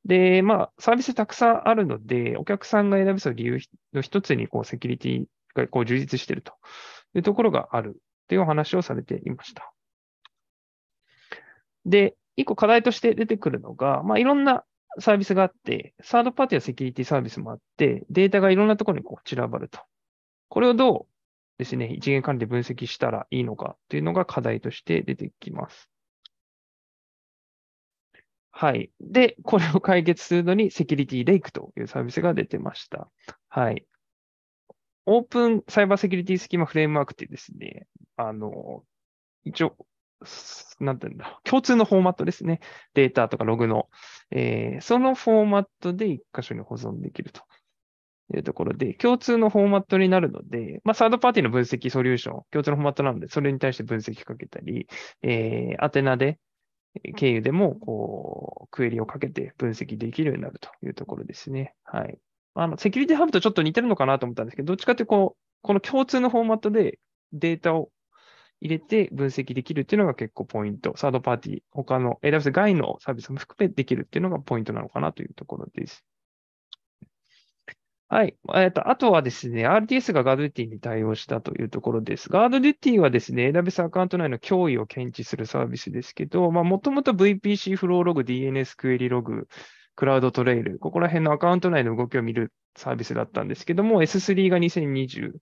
S2: で、まあ、サービスたくさんあるので、お客さんがエダベスの理由の一つに、こう、セキュリティがこう充実しているというところがあるというお話をされていました。で、一個課題として出てくるのが、まあ、いろんなサービスがあって、サードパーティーはセキュリティサービスもあって、データがいろんなところにこう散らばると。これをどうですね、一元管理で分析したらいいのかというのが課題として出てきます。はい。で、これを解決するのに、セキュリティレイクというサービスが出てました。はい。オープンサイバーセキュリティスキマフレームワークってですね、あの、一応なんていうんだ、共通のフォーマットですね。データとかログの、えー、そのフォーマットで一箇所に保存できるというところで、共通のフォーマットになるので、まあ、サードパーティーの分析ソリューション、共通のフォーマットなので、それに対して分析かけたり、えー、宛名で、経由でも、こう、クエリをかけて分析できるようになるというところですね。はい。あの、セキュリティハブとちょっと似てるのかなと思ったんですけど、どっちかってこう、この共通のフォーマットでデータを入れて分析できるっていうのが結構ポイント。サードパーティー、他の AWS 外のサービスも含めできるっていうのがポイントなのかなというところです。はい。えっ、ー、と、あとはですね、RTS が GuardDuty に対応したというところです。GuardDuty はですね、AWS アカウント内の脅威を検知するサービスですけど、まあ、もともと VPC フローログ、DNS クエリログ、クラウドトレイル、ここら辺のアカウント内の動きを見るサービスだったんですけども、S3 が2020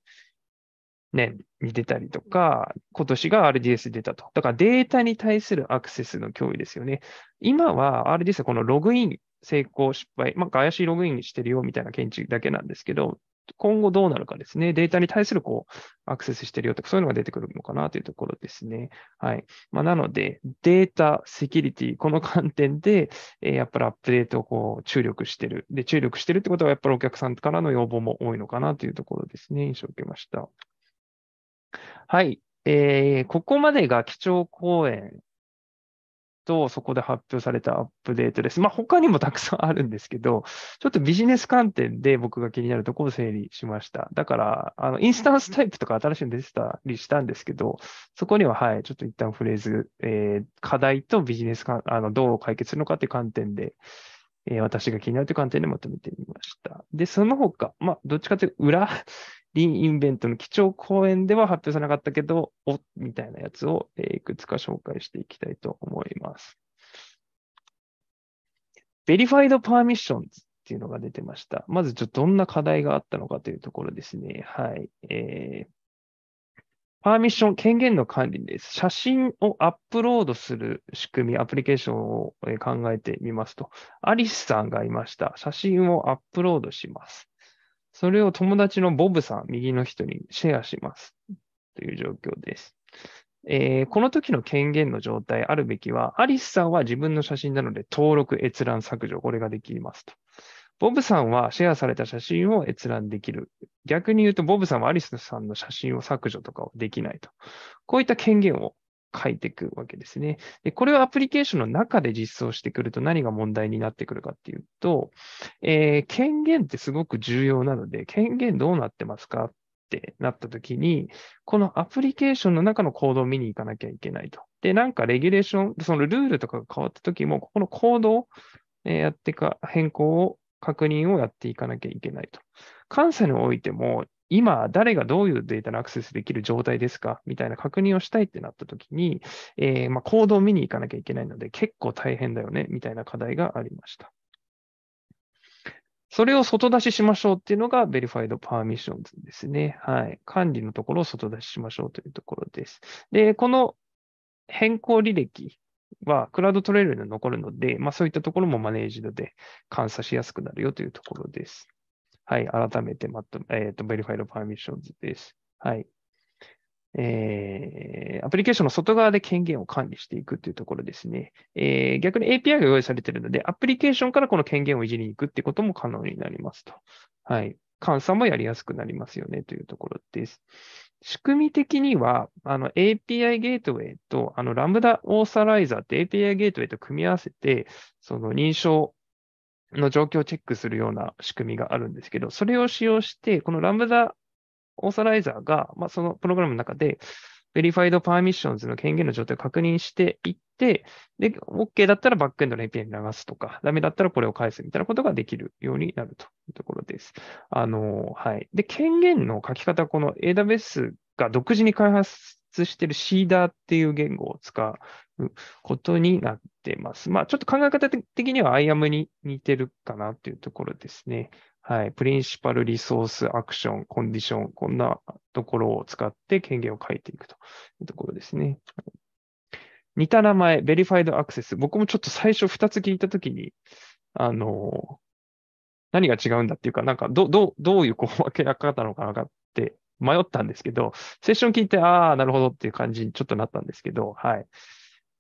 S2: 年に出たりとか、今年が RDS 出たと。だからデータに対するアクセスの脅威ですよね。今は RDS はこのログイン成功失敗、なんか怪しいログインしてるよみたいな検知だけなんですけど、今後どうなるかですね。データに対するこうアクセスしてるよとか、そういうのが出てくるのかなというところですね。はい。まあ、なので、データ、セキュリティ、この観点で、えー、やっぱりアップデートをこう注力してる。で、注力してるってことは、やっぱりお客さんからの要望も多いのかなというところですね。印象を受けました。はい。えー、ここまでが基調講演と、そこで発表されたアップデートです。まあ、他にもたくさんあるんですけど、ちょっとビジネス観点で僕が気になるところを整理しました。だから、あの、インスタンスタイプとか新しいの出てたりしたんですけど、そこには、はい、ちょっと一旦フレーズ、えー、課題とビジネスか、あの、どう解決するのかっていう観点で、えー、私が気になるという観点でまとめてみました。で、その他、まあ、どっちかというと裏、リーンインベントの基調講演では発表されなかったけど、おみたいなやつを、えいくつか紹介していきたいと思います。ベリファイドパーミッションズっていうのが出てました。まず、ちょっとどんな課題があったのかというところですね。はい。えーパーミッション、権限の管理です。写真をアップロードする仕組み、アプリケーションを考えてみますと、アリスさんがいました。写真をアップロードします。それを友達のボブさん、右の人にシェアしますという状況です。えー、この時の権限の状態あるべきは、アリスさんは自分の写真なので登録、閲覧、削除、これができますと。ボブさんはシェアされた写真を閲覧できる。逆に言うと、ボブさんはアリスさんの写真を削除とかをできないと。こういった権限を書いていくわけですね。で、これをアプリケーションの中で実装してくると何が問題になってくるかっていうと、えー、権限ってすごく重要なので、権限どうなってますかってなった時に、このアプリケーションの中のコードを見に行かなきゃいけないと。で、なんかレギュレーション、そのルールとかが変わった時も、ここのコードをやってか、変更を、確認をやっていかなきゃいけないと。関西においても、今、誰がどういうデータにアクセスできる状態ですかみたいな確認をしたいってなったときに、えー、まあ、コードを見に行かなきゃいけないので、結構大変だよね、みたいな課題がありました。それを外出ししましょうっていうのが Verified Permissions ですね。はい。管理のところを外出ししましょうというところです。で、この変更履歴はクラウドトレールに残るので、まあそういったところもマネージドで監査しやすくなるよというところです。はい、改めてまと、えっ、ー、と、Verified Permissions です。はい。えー、アプリケーションの外側で権限を管理していくというところですね。えー、逆に API が用意されているので、アプリケーションからこの権限をいじりに行くってことも可能になりますと。はい。監査もやりやすくなりますよねというところです。仕組み的には、あの API ゲートウェイと、あのラムダオーサライザーって API ゲートウェイと組み合わせて、その認証の状況をチェックするような仕組みがあるんですけど、それを使用して、このラムダオーサライザーが、まあ、そのプログラムの中で、ベリファイドパーミッションズの権限の状態を確認していって、で、OK だったらバックエンドの API に流すとか、ダメだったらこれを返すみたいなことができるようになるというところです。あの、はい。で、権限の書き方、この AWS が独自に開発通してるーダーっていう言語を使うことになってます。まあ、ちょっと考え方的には IAM に似てるかなっていうところですね。はい。プリンシパル、リソース、アクション、コンディション、こんなところを使って権限を書いていくというところですね。似た名前、ベリファイドアクセス。僕もちょっと最初2つ聞いたときに、あの、何が違うんだっていうか、なんかど、ど、どういうこう分け方なのかなって迷ったんですけど、セッション聞いて、ああ、なるほどっていう感じにちょっとなったんですけど、はい。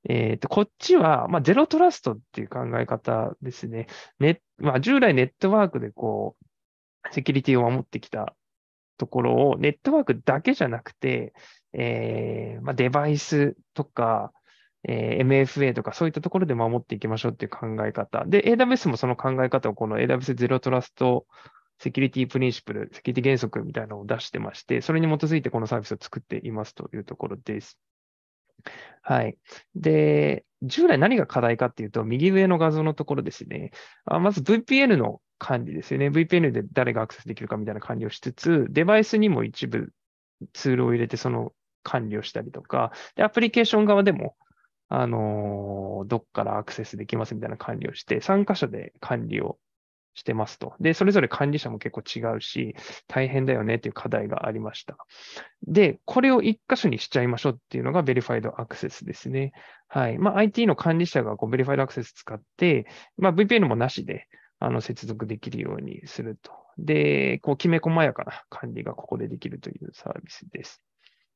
S2: えっ、ー、と、こっちは、まあ、ゼロトラストっていう考え方ですね。ね、まあ、従来ネットワークでこう、セキュリティを守ってきたところを、ネットワークだけじゃなくて、えー、まあ、デバイスとか、えー、MFA とかそういったところで守っていきましょうっていう考え方。で、AWS もその考え方をこの AWS ゼロトラストセキュリティプリンシプル、セキュリティ原則みたいなのを出してまして、それに基づいてこのサービスを作っていますというところです。はい。で、従来何が課題かっていうと、右上の画像のところですね。あまず VPN の管理ですよね。VPN で誰がアクセスできるかみたいな管理をしつつ、デバイスにも一部ツールを入れてその管理をしたりとか、でアプリケーション側でも、あのー、どっからアクセスできますみたいな管理をして、参加者で管理をしてますと。で、それぞれ管理者も結構違うし、大変だよねっていう課題がありました。で、これを一箇所にしちゃいましょうっていうのがベリファイドアクセスですね。はい。まあ、IT の管理者が r i ベリファイドアクセス使って、まあ、VPN もなしで、あの、接続できるようにすると。で、こう、きめ細やかな管理がここでできるというサービスです。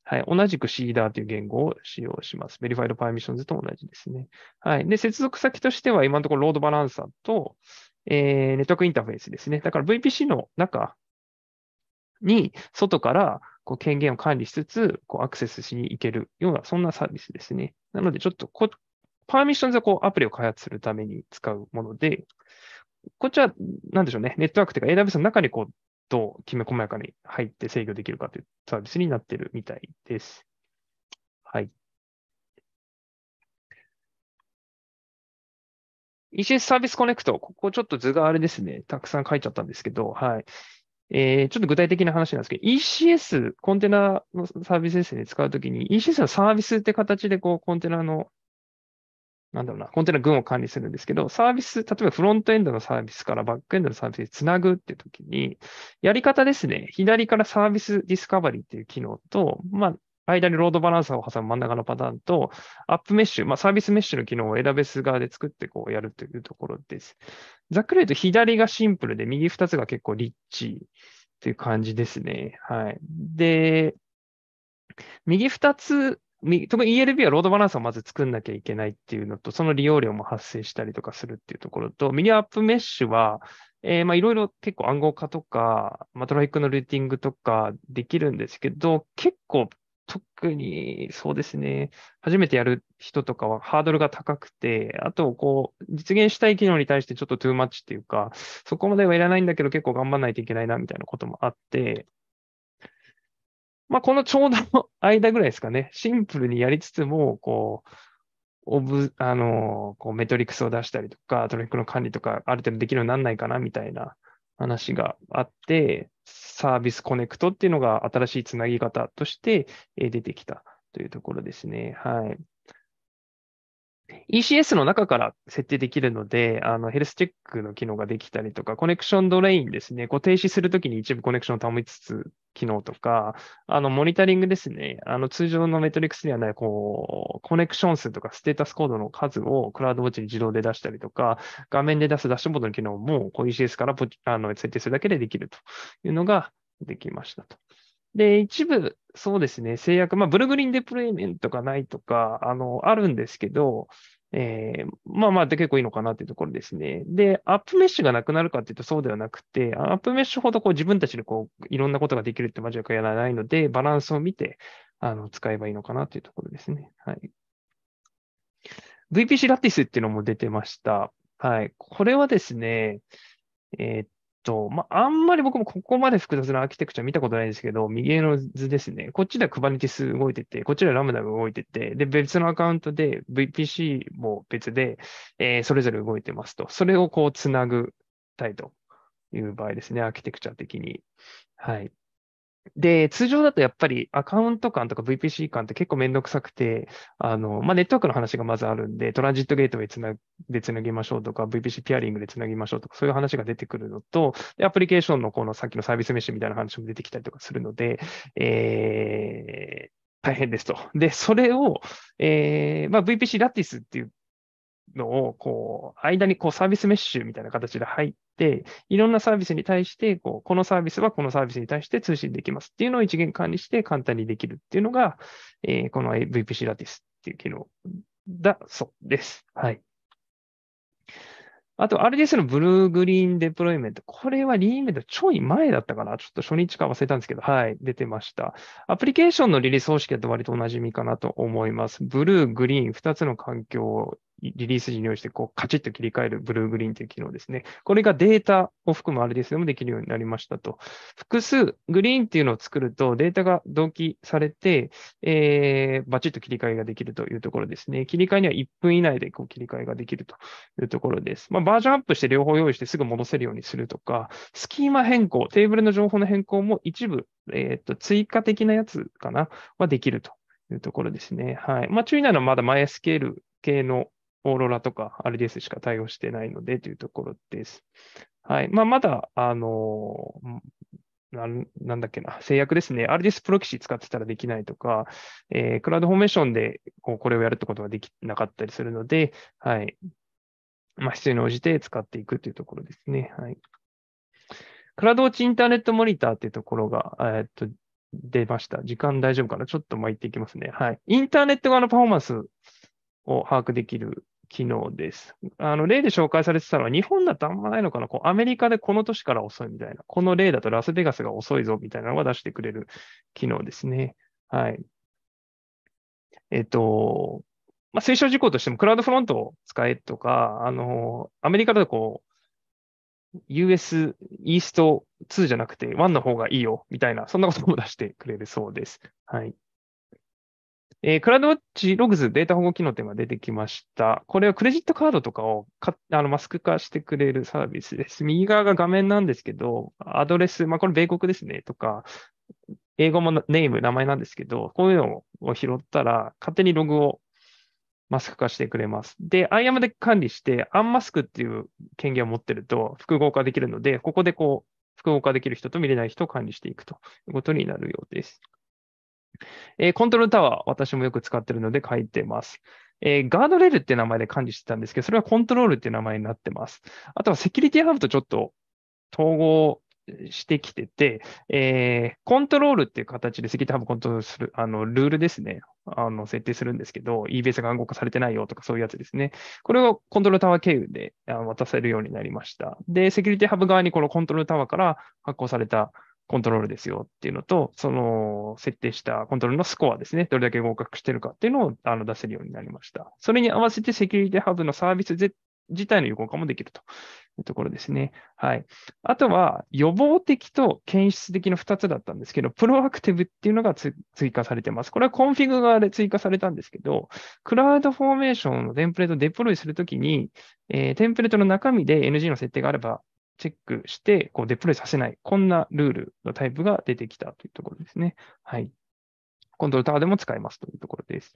S2: はい。同じく CEDAR という言語を使用します。Verified Permissions と同じですね。はい。で、接続先としては今のところロードバランサーと、えー、ネットワークインターフェースですね。だから VPC の中に外からこう権限を管理しつつ、こうアクセスしに行けるような、そんなサービスですね。なので、ちょっとこ、パーミッションズはこうアプリを開発するために使うもので、こっちは、なんでしょうね、ネットワークというか AWS の中にこうどうきめ細やかに入って制御できるかというサービスになってるみたいです。はい。ECS サービスコネクト、ここちょっと図があれですね、たくさん書いちゃったんですけど、はい。えー、ちょっと具体的な話なんですけど、ECS、コンテナのサービスですね、使うときに、ECS のサービスって形でこうコンテナのなんだろうな、コンテナ群を管理するんですけど、サービス、例えばフロントエンドのサービスからバックエンドのサービスにつなぐって時に、やり方ですね、左からサービスディスカバリーっていう機能と、まあ、間にロードバランサーを挟む真ん中のパターンと、アップメッシュ、まあ、サービスメッシュの機能を AWS 側で作ってこうやるというところです。ざっくり言うと左がシンプルで、右2つが結構リッチっていう感じですね。はい。で、右2つ特に ELB はロードバランスをまず作んなきゃいけないっていうのと、その利用量も発生したりとかするっていうところと、ミニアップメッシュは、えー、まあいろいろ結構暗号化とか、まあ、トラフィックのルーティングとかできるんですけど、結構特にそうですね、初めてやる人とかはハードルが高くて、あとこう、実現したい機能に対してちょっとトゥーマッチっていうか、そこまではいらないんだけど結構頑張らないといけないなみたいなこともあって、まあ、このちょうどの 間ぐらいですかね、シンプルにやりつつも、こう、オブ、あの、こうメトリックスを出したりとか、トラフィックの管理とか、ある程度できるようにならないかな、みたいな話があって、サービスコネクトっていうのが新しいつなぎ方として出てきたというところですね。はい。ECS の中から設定できるので、あのヘルスチェックの機能ができたりとか、コネクションドレインですね、こう停止するときに一部コネクションを保ちつつ、機能とか、あの、モニタリングですね。あの、通常のメトリックスにはない、こう、コネクション数とかステータスコードの数をクラウドウォッチに自動で出したりとか、画面で出すダッシュボードの機能も、こう、ECS からポあの設定するだけでできるというのができましたと。で、一部、そうですね、制約、まあ、ブルグリーンデプレイメントがないとか、あの、あるんですけど、えー、まあまあで結構いいのかなっていうところですね。で、アップメッシュがなくなるかっていうとそうではなくて、アップメッシュほどこう自分たちでこういろんなことができるってマジックやらないので、バランスを見てあの使えばいいのかなっていうところですね。はい。VPC ラティスっていうのも出てました。はい。これはですね、えっ、ー、と、まあ、あんまり僕もここまで複雑なアーキテクチャ見たことないですけど、右上の図ですね。こっちでは Kubernetes 動いてて、こっちではラムダが動いてて、で、別のアカウントで VPC も別で、えー、それぞれ動いてますと。それをこうつなぐたいという場合ですね、アーキテクチャ的に。はい。で、通常だとやっぱりアカウント間とか VPC 間って結構めんどくさくて、あの、まあ、ネットワークの話がまずあるんで、トランジットゲートウェイつなでつなぎましょうとか、VPC ピアリングでつなぎましょうとか、そういう話が出てくるのと、アプリケーションのこのさっきのサービスメッシュみたいな話も出てきたりとかするので、えー、大変ですと。で、それを、えー、まあ、VPC ラティスっていうのを、こう、間にこうサービスメッシュみたいな形で入っ、いろんなサービスに対してこう、このサービスはこのサービスに対して通信できますっていうのを一元管理して簡単にできるっていうのが、えー、この VPC ラティスっていう機能だそうです。はい。あと、RDS のブルーグリーンデプロイメント。これはリーメントちょい前だったかなちょっと初日か忘れたんですけど、はい、出てました。アプリケーションのリリース方式だと割とお馴染みかなと思います。ブルー、グリーン、2つの環境リリース時に用意してこうカチッと切り替えるブルーグリーンという機能ですね。これがデータを含む RDS でもできるようになりましたと。複数グリーンっていうのを作るとデータが同期されて、えー、バチッと切り替えができるというところですね。切り替えには1分以内でこう切り替えができるというところです。まあ、バージョンアップして両方用意してすぐ戻せるようにするとか、スキーマ変更、テーブルの情報の変更も一部、えっ、と、追加的なやつかな、はできると。いうところですね。はい。まあ、注意なのはまだ MySQL 系のオーロラとか RDS しか対応してないのでというところです。はい。まあ、まだ、あのー、なんだっけな、制約ですね。RDS プロキシ使ってたらできないとか、えー、クラウドフォーメーションでこうこれをやるってことができなかったりするので、はい。まあ、必要に応じて使っていくというところですね。はい。クラウドウォッチインターネットモニターっていうところが、えー、っと、出ました。時間大丈夫かなちょっと巻いていきますね。はい。インターネット側のパフォーマンスを把握できる機能です。あの、例で紹介されてたのは、日本だとあんまないのかな、こう、アメリカでこの年から遅いみたいな、この例だとラスベガスが遅いぞみたいなのが出してくれる機能ですね。はい。えっと、まあ、推奨事項としても、クラウドフロントを使えとか、あの、アメリカだとこう、US イースト2じゃなくて1の方がいいよ、みたいな、そんなことも出してくれるそうです。はい。えー、クラウドウォッチログズデータ保護機能というのが出てきました。これはクレジットカードとかをかあのマスク化してくれるサービスです。右側が画面なんですけど、アドレス、まあ、これ米国ですね、とか、英語もネーム、名前なんですけど、こういうのを拾ったら、勝手にログをマスク化してくれます。で、IAM で管理して、アンマスクっていう権限を持ってると複合化できるので、ここでこう、複合化できる人と見れない人を管理していくということになるようです。えー、コントロールタワー、私もよく使ってるので書いてます。えー、ガードレールって名前で管理してたんですけど、それはコントロールって名前になってます。あとはセキュリティハブとちょっと統合してきてて、えー、コントロールっていう形でセキュリティハブコントロールする、あの、ルールですね。あの、設定するんですけど、EBS が暗号化されてないよとかそういうやつですね。これをコントロールタワー経由で渡せるようになりました。で、セキュリティハブ側にこのコントロールタワーから発行されたコントロールですよっていうのと、その設定したコントロールのスコアですね、どれだけ合格してるかっていうのをあの出せるようになりました。それに合わせてセキュリティハブのサービス自体の有効化もできるというところですね。はい。あとは、予防的と検出的の2つだったんですけど、プロアクティブっていうのが追加されてます。これはコンフィグ側で追加されたんですけど、クラウドフォーメーションのテンプレートをデプロイするときに、えー、テンプレートの中身で NG の設定があれば、チェックして、こうデプロイさせない。こんなルールのタイプが出てきたというところですね。はい。コントロールタワーでも使えますというところです。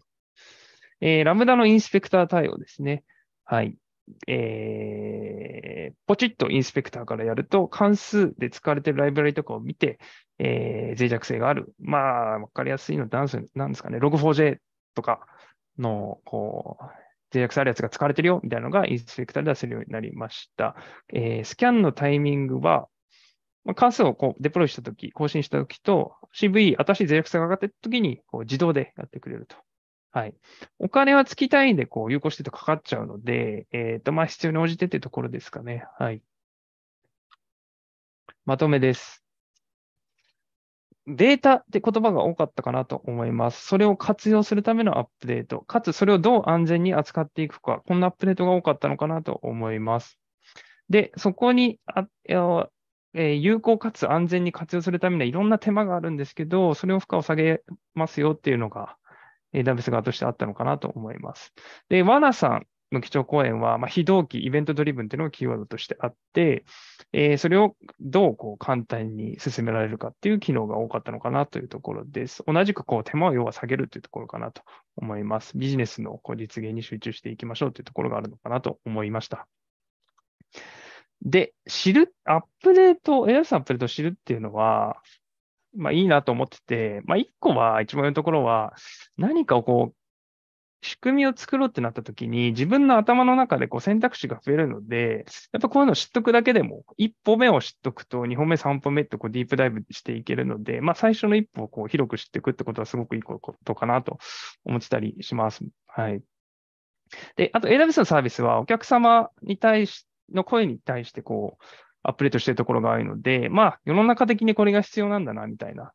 S2: えー、ラムダのインスペクター対応ですね。はい。えー、ポチッとインスペクターからやると、関数で使われているライブラリとかを見て、えー、脆弱性がある。まあ、わかりやすいのって何ですかね、Log4j とかの、こう、制約さあるやつが使われてるよみたいなのがインスペクターで出せるようになりました。えー、スキャンのタイミングは、まあ、関数をこうデプロイしたとき、更新したときと c v 新しい税額差が上がってるときにこう自動でやってくれると。はい。お金は月単位でこう有効してとかかっちゃうので、えっ、ー、と、まあ必要に応じてっていうところですかね。はい。まとめです。データって言葉が多かったかなと思います。それを活用するためのアップデート、かつそれをどう安全に扱っていくか、こんなアップデートが多かったのかなと思います。で、そこにあ、えー、有効かつ安全に活用するためにはいろんな手間があるんですけど、それを負荷を下げますよっていうのが AWS 側としてあったのかなと思います。で、ワナさんの基調講演は、まあ、非同期、イベントドリブンっていうのがキーワードとしてあって、えー、それをどうこう簡単に進められるかっていう機能が多かったのかなというところです。同じくこう手間を要は下げるというところかなと思います。ビジネスのこう実現に集中していきましょうというところがあるのかなと思いました。で、知る、アップデート、a スアップデートを知るっていうのは、まあいいなと思ってて、まあ一個は一番のところは、何かをこう仕組みを作ろうってなった時に、自分の頭の中でこう選択肢が増えるので、やっぱこういうのを知っとくだけでも、一歩目を知っとくと、二歩目、三歩目ってこうディープダイブしていけるので、まあ最初の一歩をこう広く知っていくってことはすごくいいことかなと思ってたりします。はい。で、あと AWS のサービスはお客様に対し、の声に対してこう、アップデートしてるところが多いので、まあ世の中的にこれが必要なんだな、みたいな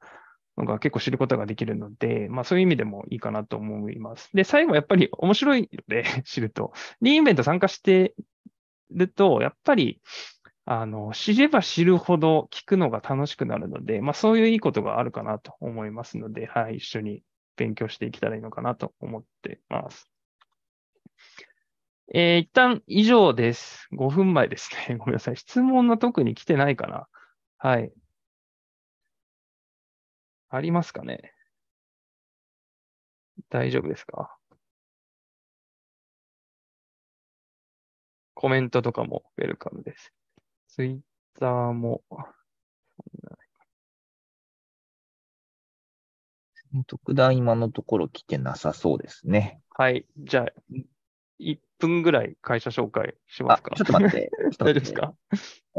S2: のが結構知ることができるので、まあそういう意味でもいいかなと思います。で、最後やっぱり 面白いので 知ると、リーンベント参加してると、やっぱり、あの、知れば知るほど聞くのが楽しくなるので、まあそういういいことがあるかなと思いますので、はい、一緒に勉強していけたらいいのかなと思ってます。えー、一旦以上です。5分前ですね。ごめんなさい。質問が特に来てないかな。
S1: はい。ありますかね大丈夫ですか
S2: コメントとかもウェルカムです。ツイッターも、
S1: 特段今のところ来てなさそうですね。
S2: はい。じゃあ、1分ぐら
S1: い会社紹介しますか。ちょっと待って。っって 大丈夫ですか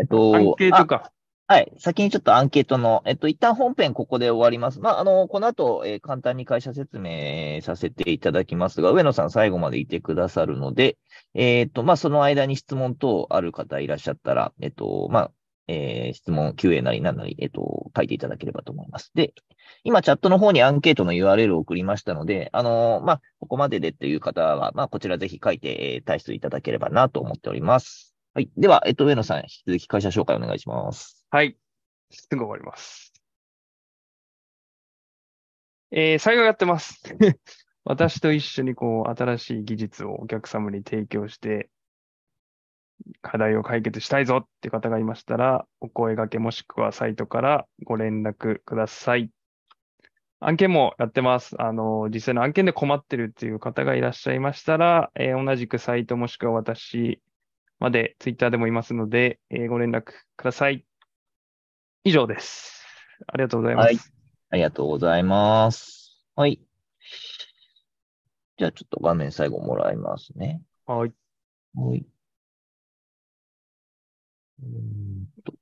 S1: えっと。アンケートか。はい。先にちょっとアンケートの、えっと、一旦本編ここで終わります。まあ、あの、この後、えー、簡単に会社説明させていただきますが、上野さん最後までいてくださるので、えー、っと、まあ、その間に質問等ある方いらっしゃったら、えっと、まあ、えー、質問、QA なり何なり、えっと、書いていただければと思います。で、今、チャットの方にアンケートの URL を送りましたので、あのまあ、ここまででっていう方は、まあ、こちらぜひ書いて、えー、退出いただければなと思っております。はい。では、えっと、上野さん、引き続き会社紹介お願いします。はい。すぐ終わります。
S2: えー、後やってます。私と一緒にこう、新しい技術をお客様に提供して、課題を解決したいぞって方がいましたら、お声掛けもしくはサイトからご連絡ください。案件もやってます。あの、実際の案件で困ってるっていう方がいらっしゃいましたら、えー、同じくサイトもしくは私まで Twitter でもいますので、えー、ご連絡ください。以上です。ありがとうございます。はい。
S1: ありがとうございます。はい。じゃあちょっと画面最後もらいますね。はい。はい。うんと。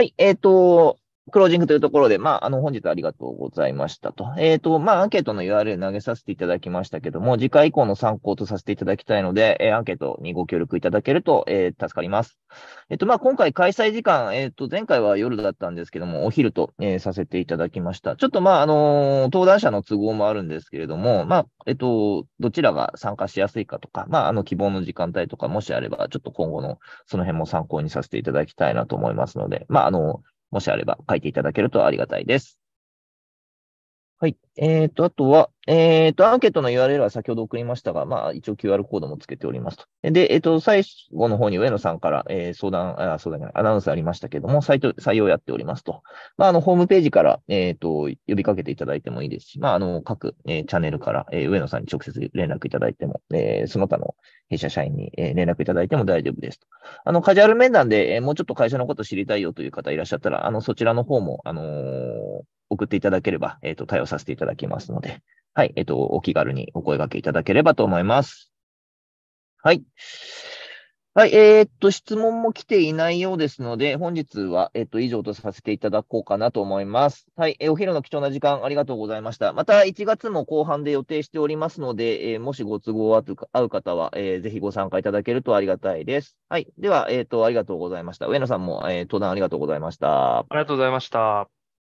S1: はい、えっ、ー、と、クロージングというところで、まあ、あの、本日ありがとうございましたと。えっ、ー、と、まあ、アンケートの URL 投げさせていただきましたけども、次回以降の参考とさせていただきたいので、えー、アンケートにご協力いただけると、えー、助かります。えっ、と、まあ、今回開催時間、えっ、と、前回は夜だったんですけども、お昼と、えさせていただきました。ちょっと、まあ、あの登壇者の都合もあるんですけれども、まあ、えっ、と、どちらが参加しやすいかとか、まあ、あの、希望の時間帯とか、もしあれば、ちょっと今後のその辺も参考にさせていただきたいなと思いますので、まあ、あのもしあれば書いていただけるとありがたいです。はい。えっ、ー、と、あとは、えっ、ー、と、アンケートの URL は先ほど送りましたが、まあ、一応 QR コードもつけておりますと。で、えっ、ー、と、最後の方に上野さんから、え相談、あ、相談だね、アナウンスありましたけども、サイト、採用やっておりますと。まあ、あの、ホームページから、えっ、と、呼びかけていただいてもいいですし、まあ、あの、各、えチャンネルから、え上野さんに直接連絡いただいても、えその他の、弊社社員に連絡いただいても大丈夫ですと。あの、カジュアル面談でもうちょっと会社のこと知りたいよという方いらっしゃったら、あの、そちらの方も、あのー、送っていただければ、えっ、ー、と、対応させていただきますので、はい、えっ、ー、と、お気軽にお声掛けいただければと思います。はい。はい、えー、っと、質問も来ていないようですので、本日は、えー、っと、以上とさせていただこうかなと思います。はい、えー、お昼の貴重な時間ありがとうございました。また1月も後半で予定しておりますので、えもしご都合合う方は、えぜひご参加いただけるとありがたいです。はい、では、えっと、ありがとうございました。上野さんも、え登壇ありがとうございました。あ
S2: りがとうございました。